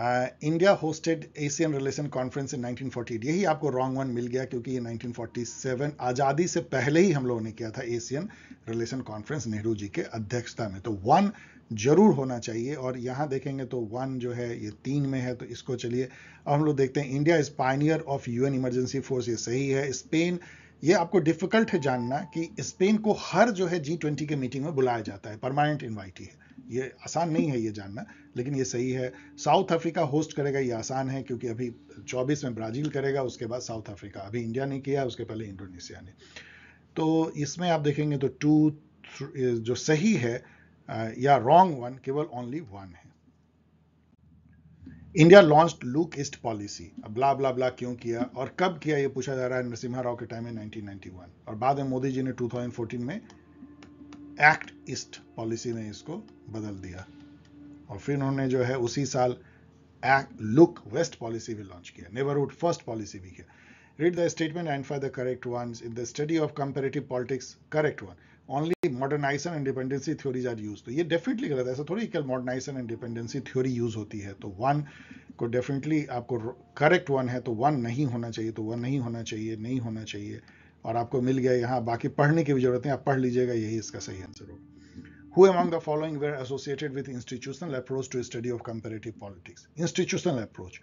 India hosted Asian relation conference in 1948 यही आपको रॉन्ग वन मिल गया क्योंकि ये 1947 आज़ादी से पहले ही हम लोगों ने किया था Asian relation conference Nehru ji के अध्यक्षता में तो वन जरूर होना चाहिए और यहाँ देखेंगे तो वन जो है ये तीन में है तो इसको चलिए अब हम लोग देखते हैं India is pioneer of UN emergency force ये सही है स्पेन ये आपको डिफिकल्ट है जानना कि स्पेन को हर जो है जी ट्वेंटी के मीटिंग में बुलाया जाता है परमानेंट इन्वाइटी है ये आसान नहीं है ये जानना लेकिन ये सही है साउथ अफ्रीका होस्ट करेगा ये आसान है क्योंकि अभी 24 में ब्राज़ील करेगा उसके बाद साउथ अफ्रीका अभी इंडिया ने किया उसके पहले इंडोनेशिया ने तो इसमें आप देखेंगे तो टू जो सही है या रॉन्ग वन केवल ओनली वन है India launch look east policy अब ब्ला ब्ला ब्ला क्यों किया और कब किया ये पूछा जा रहा है नरसिम्हा राव के टाइम में 1991 और बाद में मोदी जी ने 2014 में एक्ट ईस्ट पॉलिसी ने इसको बदल दिया और फिर उन्होंने जो है उसी साल एक्ट लुक वेस्ट पॉलिसी भी लॉन्च किया नेबरहुड फर्स्ट पॉलिसी भी किया read the statement and for the correct one in the study of comparative politics correct one only modernisation dependency theories are use तो ये डेफिनेटली गलत है ऐसा थोड़ी कल मॉडर्नाइजेशन डिपेंडेंसी थ्योरी यूज होती है तो वन को डेफिनेटली आपको करेक्ट वन है तो वन नहीं होना चाहिए तो वन नहीं होना चाहिए, नहीं होना चाहिए. और आपको मिल गया यहाँ बाकी पढ़ने की भी जरूरत है आप पढ़ लीजिएगा यही इसका सही आंसर होगा Who among the following were associated with institutional approach to study of comparative politics? Institutional approach.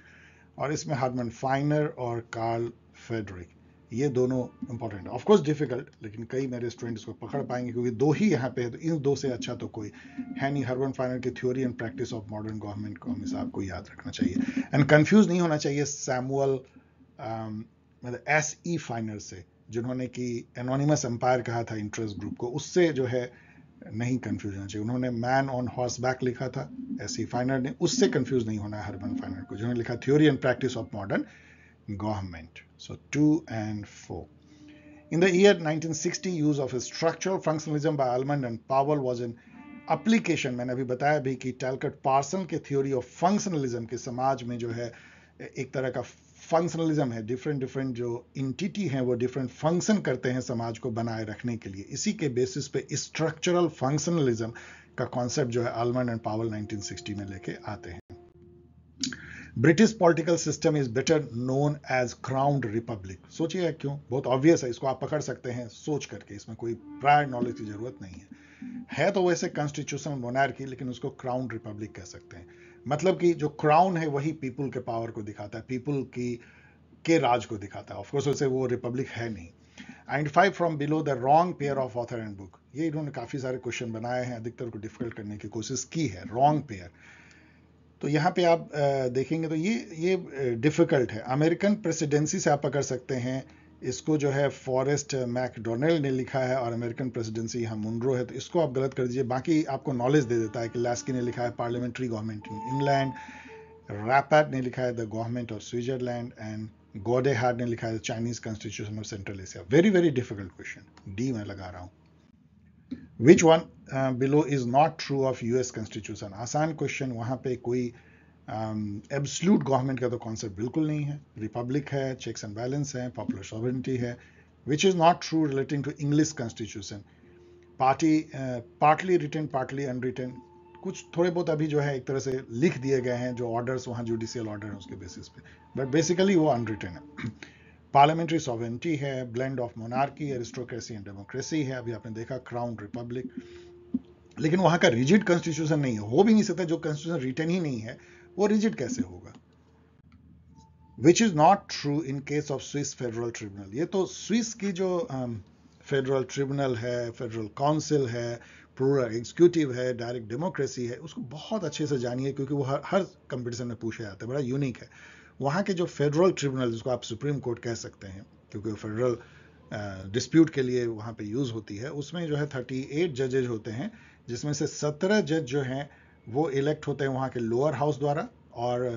और इसमें हार्डमन फाइनर और कार्ल फेडरिक ये दोनों इंपॉर्टेंट है ऑफकोर्स डिफिकल्ट लेकिन कई मेरे स्टूडेंट्स को पकड़ पाएंगे क्योंकि दो ही यहाँ पे है तो इन दो से अच्छा तो कोई है नहीं हर्बन फाइनल की theory and practice of modern government को हमेशा आपको याद रखना चाहिए एंड कंफ्यूज नहीं होना चाहिए सैमुअल मतलब एस ई e फाइनर से जिन्होंने कि एनोनिमस एम्पायर कहा था इंटरेस्ट ग्रुप को उससे जो है नहीं कंफ्यूज होना चाहिए उन्होंने मैन ऑन हॉर्स बैक लिखा था एस फाइनर e ने उससे कंफ्यूज नहीं होना है हरबन फाइनर को जिन्होंने लिखा theory and practice of modern government so two and four In the year 1960, use of structural functionalism by Almond and Powell was an application मैंने अभी बताया भी कि टैलकट पार्सन के थ्योरी ऑफ फंक्शनलिज्म के समाज में जो है एक तरह का फंक्शनलिज्म है डिफरेंट डिफरेंट जो इंटिटी हैं वो डिफरेंट फंक्शन करते हैं समाज को बनाए रखने के लिए इसी के बेसिस पे स्ट्रक्चरल फंक्शनलिज्म का कॉन्सेप्ट जो है आलमंड एंड पावल 1960 में लेके आते हैं British political system is better known as crowned republic सोचिए क्यों बहुत ऑब्वियस है इसको आप पकड़ सकते हैं सोच करके इसमें कोई प्रायर नॉलेज की जरूरत नहीं है है तो वैसे कॉन्स्टिट्यूशनल मोनार्की लेकिन उसको क्राउंड रिपब्लिक कह सकते हैं मतलब कि जो क्राउन है वही पीपल के पावर को दिखाता है पीपल की के राज को दिखाता है ऑफकोर्स उसे वो रिपब्लिक है नहीं and five from below the wrong pair of author and book ये इन्होंने काफ़ी सारे क्वेश्चन बनाए हैं अधिकतर को डिफिकल्ट करने की कोशिश की है रॉन्ग पेयर तो यहाँ पे आप देखेंगे तो ये ये डिफ़िकल्ट है अमेरिकन प्रेसिडेंसी से आप पकड़ सकते हैं इसको जो है फॉरेस्ट मैकडोनल्ड ने लिखा है और अमेरिकन प्रेसिडेंसी यहाँ मुंड्रो है तो इसको आप गलत कर दीजिए बाकी आपको नॉलेज दे देता है कि लास्की ने लिखा है parliamentary government in England Rappard ने लिखा है the government of Switzerland and Goodhart ने लिखा है Chinese constitution of central Asia very very difficult question D मैं लगा रहा हूँ which one below is not true of US constitution आसान क्वेश्चन वहां पे कोई एब्सल्यूट um, गवर्नमेंट का तो कॉन्सेप्ट बिल्कुल नहीं है रिपब्लिक है चेक्स एंड बैलेंस है पॉपुलर सॉवरिटी है which is not true relating to English constitution party partly written partly unwritten कुछ थोड़े बहुत अभी जो है एक तरह से लिख दिए गए हैं जो ऑर्डर्स वहाँ जुडिशियल ऑर्डर है उसके बेसिस पे बट बेसिकली वो अनरिटर्न है पार्लियामेंट्री सॉवरिटी है blend of monarchy aristocracy and democracy है अभी आपने देखा क्राउन रिपब्लिक लेकिन वहाँ का रिजिड कॉन्स्टिट्यूशन नहीं है हो भी नहीं सकता जो कॉन्स्टिट्यूशन रिटर्न ही नहीं है वो रिजिड कैसे होगा which is not true in case of Swiss federal tribunal ये तो स्विस की जो फेडरल um, ट्रिब्यूनल है फेडरल काउंसिल है प्लूरल एग्जीक्यूटिव है डायरेक्ट डेमोक्रेसी है उसको बहुत अच्छे से जानिए क्योंकि वो हर हर कंपटीशन में पूछा जाता है बड़ा यूनिक है वहाँ के जो फेडरल ट्रिब्यूनल जिसको आप सुप्रीम कोर्ट कह सकते हैं क्योंकि वो फेडरल डिस्प्यूट uh, के लिए वहाँ पे यूज़ होती है उसमें जो है थर्टी एट जजेज होते हैं जिसमें से सत्रह जज जो हैं वो इलेक्ट होते हैं वहाँ के लोअर हाउस द्वारा और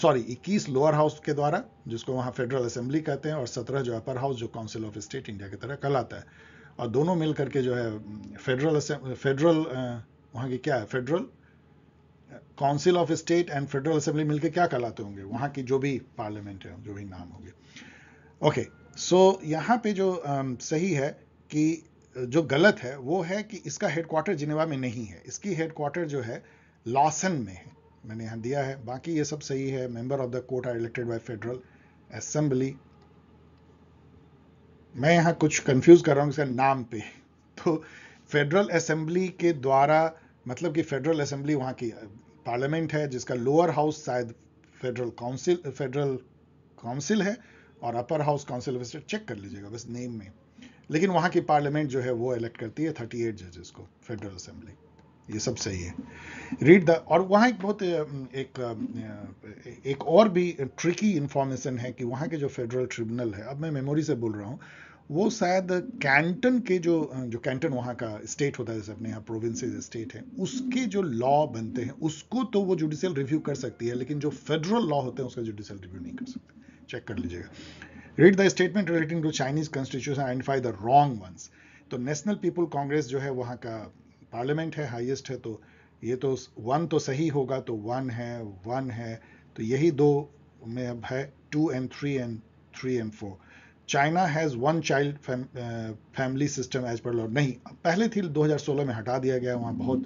सॉरी um, इक्कीस लोअर हाउस के द्वारा जिसको वहाँ फेडरल असेंबली कहते हैं और सत्रह जो अपर हाउस जो काउंसिल ऑफ स्टेट इंडिया की तरह कहलाता है और दोनों मिल करके जो है फेडरल फेडरल uh, वहाँ की क्या है federal council of state and federal assembly मिलकर क्या कहलाते होंगे वहाँ की जो भी पार्लियामेंट है जो भी नाम होंगे ओके सो यहाँ पे जो um, सही है कि जो गलत है वो है कि इसका हेडक्वार्टर जिनेवा में नहीं है इसकी हेडक्वार्टर जो है लॉसन में है मैंने यहां दिया है बाकी ये सब सही है member of the court are elected by federal assembly मैं यहां कुछ कंफ्यूज कर रहा हूं इसका नाम पे तो फेडरल असेंबली के द्वारा मतलब कि फेडरल असेंबली वहां की पार्लियामेंट है जिसका लोअर हाउस शायद फेडरल काउंसिल फेडरल काउंसिल है और अपर हाउस काउंसिल चेक कर लीजिएगा बस नेम में लेकिन वहां की पार्लियामेंट जो है वो इलेक्ट करती है थर्टी एट जजेस को फेडरल असेंबली ये सब सही है रीड द और वहाँ एक बहुत एक एक और भी ट्रिकी इंफॉर्मेशन है कि वहाँ के जो फेडरल ट्रिब्यूनल है अब मैं मेमोरी से बोल रहा हूँ वो शायद कैंटन के जो जो कैंटन वहाँ का स्टेट होता है जैसे अपने यहाँ प्रोविंसेज स्टेट है उसके जो लॉ बनते हैं उसको तो वो जुडिशियल रिव्यू कर सकती है लेकिन जो फेडरल लॉ होते हैं उसका जुडिशियल रिव्यू नहीं कर सकती चेक कर लीजिएगा read the statement relating to Chinese constitution identify the wrong ones तो नेशनल पीपल कांग्रेस जो है वहाँ का पार्लियामेंट है हाईएस्ट है तो ये तो वन तो सही होगा तो वन है वन है तो यही दो में अब है two and three and three and four China has one child family system as per law नहीं पहले थी 2016 में हटा दिया गया वहाँ बहुत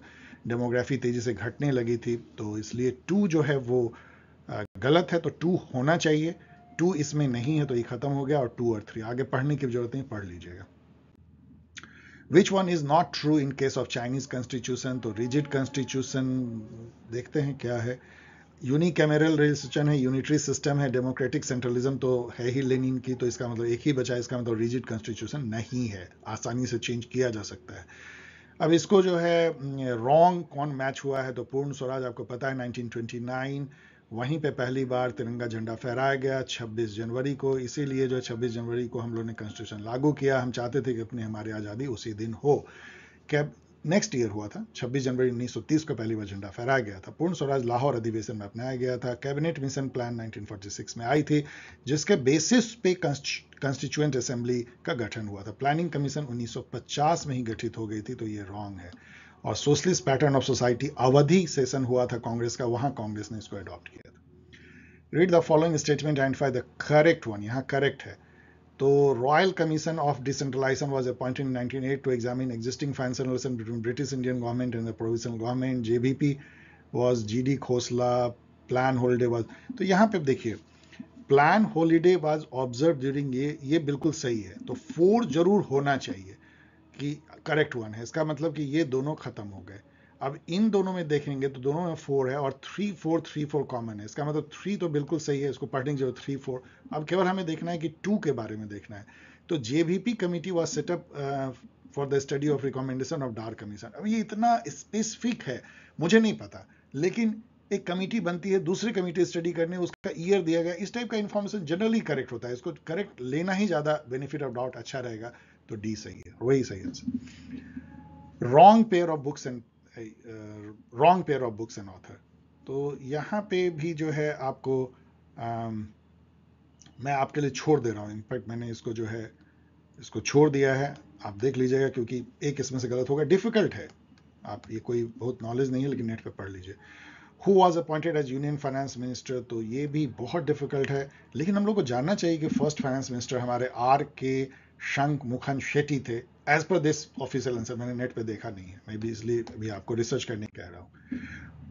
डेमोग्राफी तेज़ी से घटने लगी थी तो इसलिए टू जो है वो uh, गलत है तो टू होना चाहिए टू इसमें नहीं है तो ये खत्म हो गया और टू और थ्री आगे पढ़ने की जरूरत नहीं पढ़ लीजिएगा which one is not true in case of Chinese constitution तो रिजिड कॉन्स्टिट्यूशन देखते हैं क्या है यूनिकैमरल रिलेशन है यूनिटरी सिस्टम है डेमोक्रेटिक सेंट्रलिज्म तो है ही लेनिन की तो इसका मतलब एक ही बचा इसका मतलब रिजिड कॉन्स्टिट्यूशन नहीं है आसानी से चेंज किया जा सकता है अब इसको जो है रॉन्ग कौन मैच हुआ है तो पूर्ण स्वराज आपको पता है 1929 वहीं पे पहली बार तिरंगा झंडा फहराया गया 26 जनवरी को इसीलिए जो 26 जनवरी को हम लोग ने कॉन्स्टिट्यूशन लागू किया हम चाहते थे कि अपनी हमारी आज़ादी उसी दिन हो कैब नेक्स्ट ईयर हुआ था 26 जनवरी 1930 को पहली बार झंडा फहराया गया था पूर्ण स्वराज लाहौर अधिवेशन में अपनाया गया था कैबिनेट मिशन प्लान 1946 में आई थी जिसके बेसिस पे कॉन्स्टिट्यूएंट असेंबली का गठन हुआ था प्लानिंग कमीशन 1950 में ही गठित हो गई थी तो ये रॉन्ग है और socialist pattern of society Avadi session हुआ था कांग्रेस का वहां कांग्रेस ने इसको अडॉप्ट किया read the following statement identify the correct one यहाँ करेक्ट है तो royal commission of decentralisation was appointed in 1908 to examine existing financial relation between British Indian government and the provincial government was G D Khosla plan holiday was तो यहाँ पे देखिए plan holiday was observe during ये ये बिल्कुल सही है तो फोर जरूर होना चाहिए कि करेक्ट वन है इसका मतलब कि ये दोनों खत्म हो गए अब इन दोनों में देखेंगे तो दोनों में फोर है और three four three four common है इसका मतलब थ्री तो बिल्कुल सही है इसको पढ़ने की जरूरत थ्री फोर अब केवल हमें देखना है कि टू के बारे में देखना है तो JVP committee was set up for the study of recommendation of Dar commission अब ये इतना स्पेसिफिक है मुझे नहीं पता लेकिन एक कमेटी बनती है दूसरी कमेटी स्टडी करने उसका ईयर दिया गया इस टाइप का इंफॉर्मेशन जनरली करेक्ट होता है इसको करेक्ट लेना ही ज़्यादा बेनिफिट ऑफ डाउट अच्छा रहेगा तो डी सही है वही सही answer wrong pair of books and wrong pair of books and author तो यहाँ पे भी जो है आपको um, मैं आपके लिए छोड़ दे रहा हूँ इनफैक्ट मैंने इसको जो है इसको छोड़ दिया है आप देख लीजिएगा क्योंकि एक इसमें से गलत होगा डिफिकल्ट है आप ये कोई बहुत नॉलेज नहीं है लेकिन नेट पे पढ़ लीजिए who was appointed as union finance minister तो ये भी बहुत डिफिकल्ट है लेकिन हम लोग को जानना चाहिए कि फर्स्ट फाइनेंस मिनिस्टर हमारे R K Shanmukham Chetty थे as per this official answer मैंने नेट पे देखा नहीं है मैं भी इसलिए अभी आपको रिसर्च करने कह रहा हूँ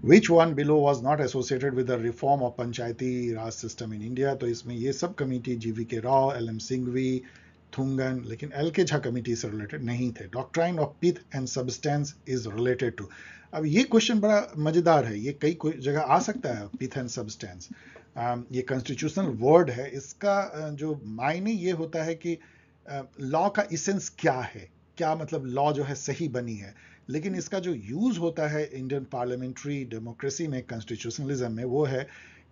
which one below was not associated with the reform of Panchayati Raj system in India तो इसमें ये सब committee G V K Rao L M Singhvi Thungon लेकिन एल के झा कमेटी से रिलेटेड नहीं थे doctrine of pith and substance is related to अब ये क्वेश्चन बड़ा मजेदार है ये कई जगह आ सकता है पिथ एंड सबस्टेंस ये कॉन्स्टिट्यूशनल वर्ड है इसका जो मायने ये होता है कि uh, लॉ का इसेंस क्या है क्या मतलब लॉ जो है सही बनी है लेकिन इसका जो यूज़ होता है इंडियन पार्लियामेंट्री डेमोक्रेसी में कॉन्स्टिट्यूशनलिज्म में वो है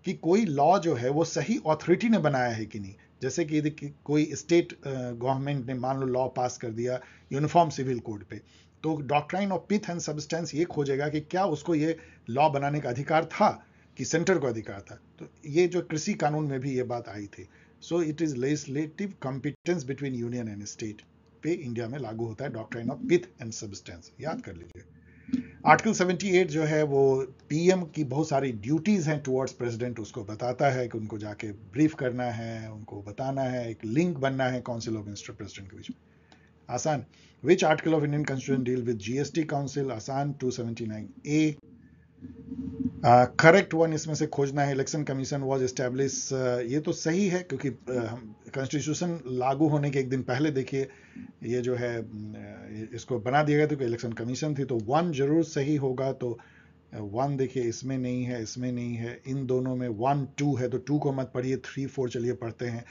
कि कोई लॉ जो है वो सही अथॉरिटी ने बनाया है कि नहीं जैसे कि यदि कोई स्टेट गवर्नमेंट ने मान लो लॉ पास कर दिया यूनिफॉर्म सिविल कोड पे तो doctrine of pith and substance ये खोजेगा कि क्या उसको ये लॉ बनाने का अधिकार था कि सेंटर को अधिकार था तो ये जो कृषि कानून में भी ये बात आई थी so it is legislative competence between union and state पे इंडिया में लागू होता है doctrine of pith and substance याद कर लीजिए आर्टिकल 78 जो है वो पीएम की बहुत सारी ड्यूटीज हैं टुवर्ड्स प्रेसिडेंट उसको बताता है कि उनको जाके ब्रीफ करना है उनको बताना है एक लिंक बनना है काउंसिल ऑफ मिनिस्टर प्रेसिडेंट के बीच में आसान which article of Indian constitution deal with GST council आसान 279 ए करेक्ट uh, वन इसमें से खोजना है election commission was establish uh, ये तो सही है क्योंकि कॉन्स्टिट्यूशन uh, लागू होने के एक दिन पहले देखिए ये जो है uh, इसको बना दिया गया था इलेक्शन कमीशन थी तो वन जरूर सही होगा तो वन देखिए इसमें नहीं है इसमें नहीं है इन दोनों में वन टू है तो टू को मत पढ़िए थ्री फोर चलिए पढ़ते हैं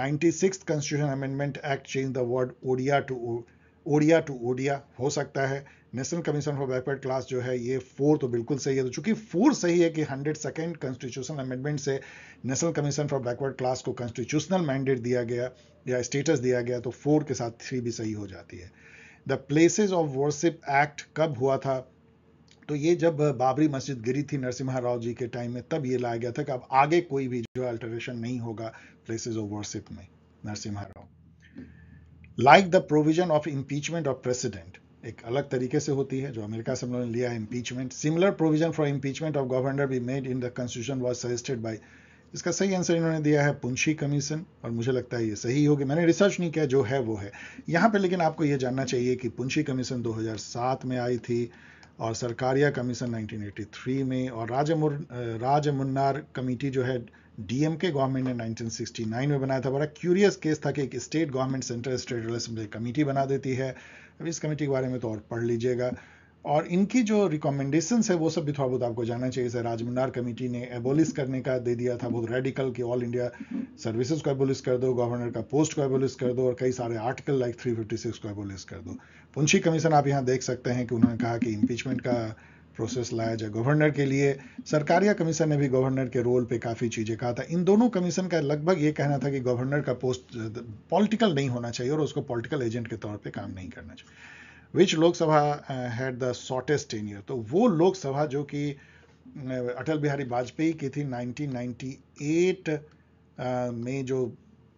ninety six constitution amendment act change the word Odia to Odia to Odia हो सकता है national commission for backward class जो है ये फोर तो बिल्कुल सही है तो चूंकि फोर सही है कि हंड्रेड सेकेंड कॉन्स्टिट्यूशन अमेंडमेंट से national commission for backward class को कॉन्स्टिट्यूशनल मैंडेट दिया गया या स्टेटस दिया गया तो फोर के साथ थ्री भी सही हो जाती है the places of worship act कब हुआ था तो ये जब बाबरी मस्जिद गिरी थी नरसिम्हा राव जी के टाइम में तब ये लाया गया था कि अब आगे कोई भी जो अल्टरेशन नहीं होगा प्लेसेज ऑफ वर्सिप में Narasimha Rao like the provision of impeachment of president एक अलग तरीके से होती है जो अमेरिका से हम लोगों ने लिया impeachment similar provision for impeachment of governor be made in the constitution was suggested by इसका सही आंसर इन्होंने दिया है पुंशी कमीशन और मुझे लगता है ये सही होगी मैंने रिसर्च नहीं किया जो है वो है यहाँ पे लेकिन आपको ये जानना चाहिए कि पुंशी कमीशन 2007 में आई थी और सरकारिया कमीशन 1983 में और राजमुर राज मुन्नार कमेटी जो है डीएमके गवर्नमेंट ने 1969 में बनाया था बड़ा क्यूरियस केस था कि एक state government central state committee बना देती है अब इस कमेटी के बारे में तो और पढ़ लीजिएगा और इनकी जो रिकमेंडेशंस है वो सब भी थोड़ा बहुत आपको जानना चाहिए जैसे राजमंडार कमेटी ने एबोलिस करने का दे दिया था बहुत रेडिकल कि ऑल इंडिया सर्विसेज को एबोलिस कर दो गवर्नर का पोस्ट को एबोलिस कर दो और कई सारे आर्टिकल लाइक 356 को एबोलिस कर दो पुंछी कमीशन आप यहाँ देख सकते हैं कि उन्होंने कहा कि इम्पीचमेंट का प्रोसेस लाया जाए गवर्नर के लिए सरकारिया कमीशन ने भी गवर्नर के रोल पे काफ़ी चीज़ें कहा था इन दोनों कमीशन का लगभग ये कहना था कि गवर्नर का पोस्ट पॉलिटिकल नहीं होना चाहिए और उसको पॉलिटिकल एजेंट के तौर पे काम नहीं करना चाहिए which Lok Sabha had the shortest ten year तो वो लोकसभा जो कि अटल बिहारी वाजपेयी की थी 1998 uh, में जो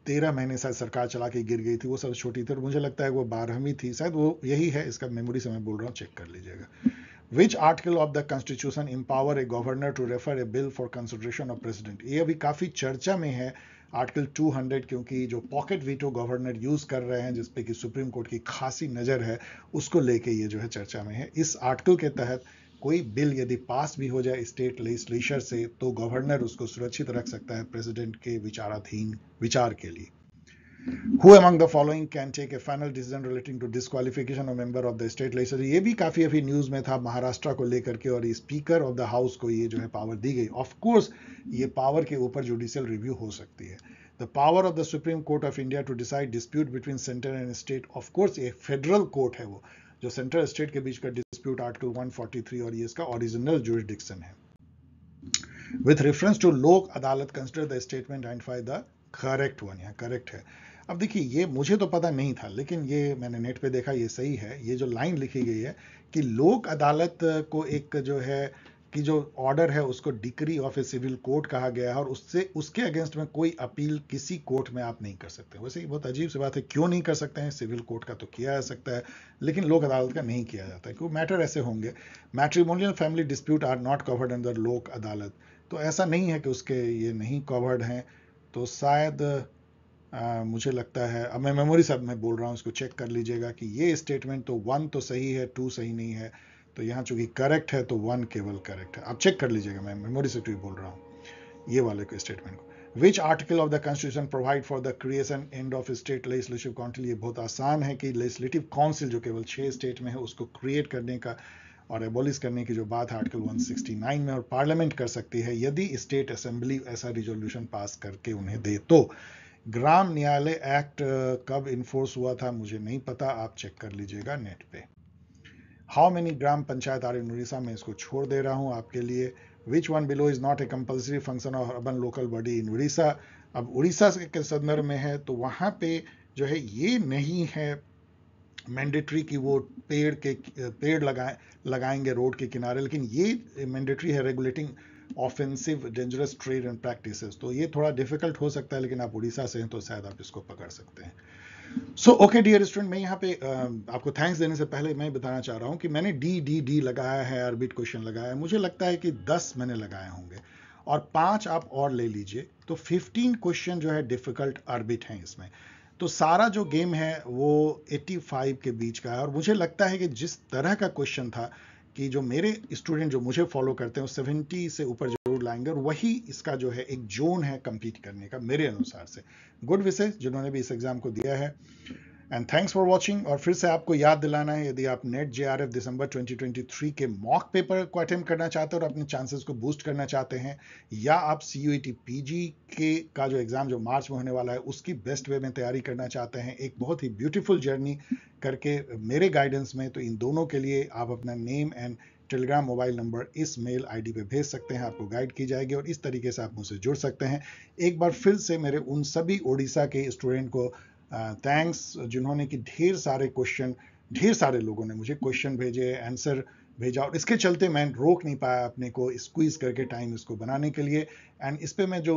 तेरह महीने शायद सरकार चला के गिर गई थी वो सब छोटी थी और मुझे लगता है वो बारहवीं थी शायद वो यही है इसका मेमोरी से मैं बोल रहा हूँ चेक कर लीजिएगा which article of the constitution empower a governor to refer a bill for consideration of president ये अभी काफ़ी चर्चा में है आर्टिकल 200 क्योंकि जो पॉकेट वीटो गवर्नर यूज़ कर रहे हैं जिसपे की सुप्रीम कोर्ट की खासी नज़र है उसको लेके ये जो है चर्चा में है इस आर्टिकल के तहत कोई बिल यदि पास भी हो जाए स्टेट लेजिस्लेशर से तो गवर्नर उसको सुरक्षित रख सकता है प्रेसिडेंट के विचाराधीन विचार के लिए Who among the following can take a final decision relating to disqualification of member of the state legislature? ये भी काफी अभी न्यूज में था महाराष्ट्र को लेकर के और स्पीकर ऑफ द हाउस को ये जो है पावर दी गई ऑफ कोर्स ये पावर के ऊपर जुडिशियल रिव्यू हो सकती है the power of the supreme court of India to decide dispute between centre and state of course ये फेडरल कोर्ट है वो जो सेंट्रल स्टेट के बीच का डिस्प्यूट आर्टिकल 143 और ये इसका ओरिजिनल जुरिडिक्शन है with reference to Lok Adalat consider the statement and five the correct one यहाँ करेक्ट है अब देखिए ये मुझे तो पता नहीं था लेकिन ये मैंने नेट पे देखा ये सही है ये जो लाइन लिखी गई है कि लोक अदालत को एक जो है कि जो ऑर्डर है उसको decree of a civil court कहा गया है और उससे उसके अगेंस्ट में कोई अपील किसी कोर्ट में आप नहीं कर सकते वैसे ही बहुत अजीब सी बात है क्यों नहीं कर सकते हैं सिविल कोर्ट का तो किया जा सकता है लेकिन लोक अदालत का नहीं किया जाता है क्योंकि मैटर ऐसे होंगे matrimonial family dispute are not covered under Lok Adalat तो ऐसा नहीं है कि उसके ये नहीं कवर्ड हैं तो शायद आ, मुझे लगता है अब मैं मेमोरी सब में बोल रहा हूँ इसको चेक कर लीजिएगा कि ये स्टेटमेंट तो वन तो सही है टू सही नहीं है तो यहाँ चूंकि करेक्ट है तो वन केवल करेक्ट है आप चेक कर लीजिएगा मैं मेमोरी से टू तो बोल रहा हूँ ये वाले को स्टेटमेंट को which article of the constitution provide for the creation and of state legislative council ये बहुत आसान है कि लेजिस्लेटिव काउंसिल जो केवल छः स्टेट में है उसको क्रिएट करने का और एबोलिश करने की जो बात है आर्टिकल 169 में और पार्लियामेंट कर सकती है यदि स्टेट असेंबली ऐसा रिजोल्यूशन पास करके उन्हें दे तो ग्राम न्यायालय एक्ट कब इन्फोर्स हुआ था मुझे नहीं पता आप चेक कर लीजिएगा नेट पे how many gram panchayat are in Orissa मैं इसको छोड़ दे रहा हूँ आपके लिए which one below is not a compulsory function of urban local body in Orissa अब उड़ीसा के संदर्भ में है तो वहाँ पे जो है ये नहीं है मैंडेटरी कि वो पेड़ के पेड़ लगाए लगाएंगे रोड के किनारे लेकिन ये मैंडेटरी है regulating offensive dangerous trade and practices तो ये थोड़ा डिफिकल्ट हो सकता है लेकिन आप उड़ीसा से हैं तो शायद आप इसको पकड़ सकते हैं सो ओके डियर स्टूडेंट मैं यहाँ पे आपको थैंक्स देने से पहले मैं बताना चाह रहा हूँ कि मैंने डी डी डी लगाया है ऑर्बिट क्वेश्चन लगाया है मुझे लगता है कि दस मैंने लगाए होंगे और पांच आप और ले लीजिए तो फिफ्टीन क्वेश्चन जो है डिफिकल्ट ऑर्बिट हैं इसमें तो सारा जो गेम है वो 85 के बीच का है और मुझे लगता है कि जिस तरह का क्वेश्चन था कि जो मेरे स्टूडेंट जो मुझे फॉलो करते हैं सेवेंटी से ऊपर जरूर लाएंगे और वही इसका जो है एक जोन है कंपीट करने का मेरे अनुसार से गुड विशेष जिन्होंने भी इस एग्ज़ाम को दिया है एंड थैंक्स फॉर वॉचिंग और फिर से आपको याद दिलाना है यदि आप नेट जे आर एफ दिसंबर 2023 के मॉक पेपर को अटेम्प्ट करना चाहते हैं और अपने चांसेस को बूस्ट करना चाहते हैं या आप C U T P G के का जो एग्ज़ाम जो मार्च में होने वाला है उसकी बेस्ट वे में तैयारी करना चाहते हैं एक बहुत ही ब्यूटीफुल जर्नी करके मेरे गाइडेंस में तो इन दोनों के लिए आप अपना name and Telegram mobile number इस मेल आईडी पे भेज सकते हैं आपको गाइड की जाएगी और इस तरीके से आप मुझसे जुड़ सकते हैं एक बार फिर से मेरे उन सभी ओडिशा के स्टूडेंट को थैंक्स जिन्होंने कि ढेर सारे क्वेश्चन ढेर सारे लोगों ने मुझे क्वेश्चन भेजे आंसर भेजा और इसके चलते मैं रोक नहीं पाया अपने को स्क्वीज करके टाइम इसको बनाने के लिए एंड इस पर मैं जो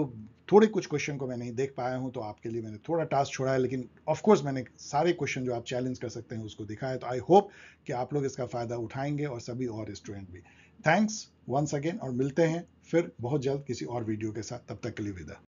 थोड़े कुछ क्वेश्चन को मैं नहीं देख पाया हूँ तो आपके लिए मैंने थोड़ा टास्क छोड़ा है लेकिन ऑफकोर्स मैंने सारे क्वेश्चन जो आप चैलेंज कर सकते हैं उसको दिखाया तो आई होप कि आप लोग इसका फ़ायदा उठाएंगे और सभी और स्टूडेंट भी थैंक्स वंस अगेन और मिलते हैं फिर बहुत जल्द किसी और वीडियो के साथ तब तक के लिए विदा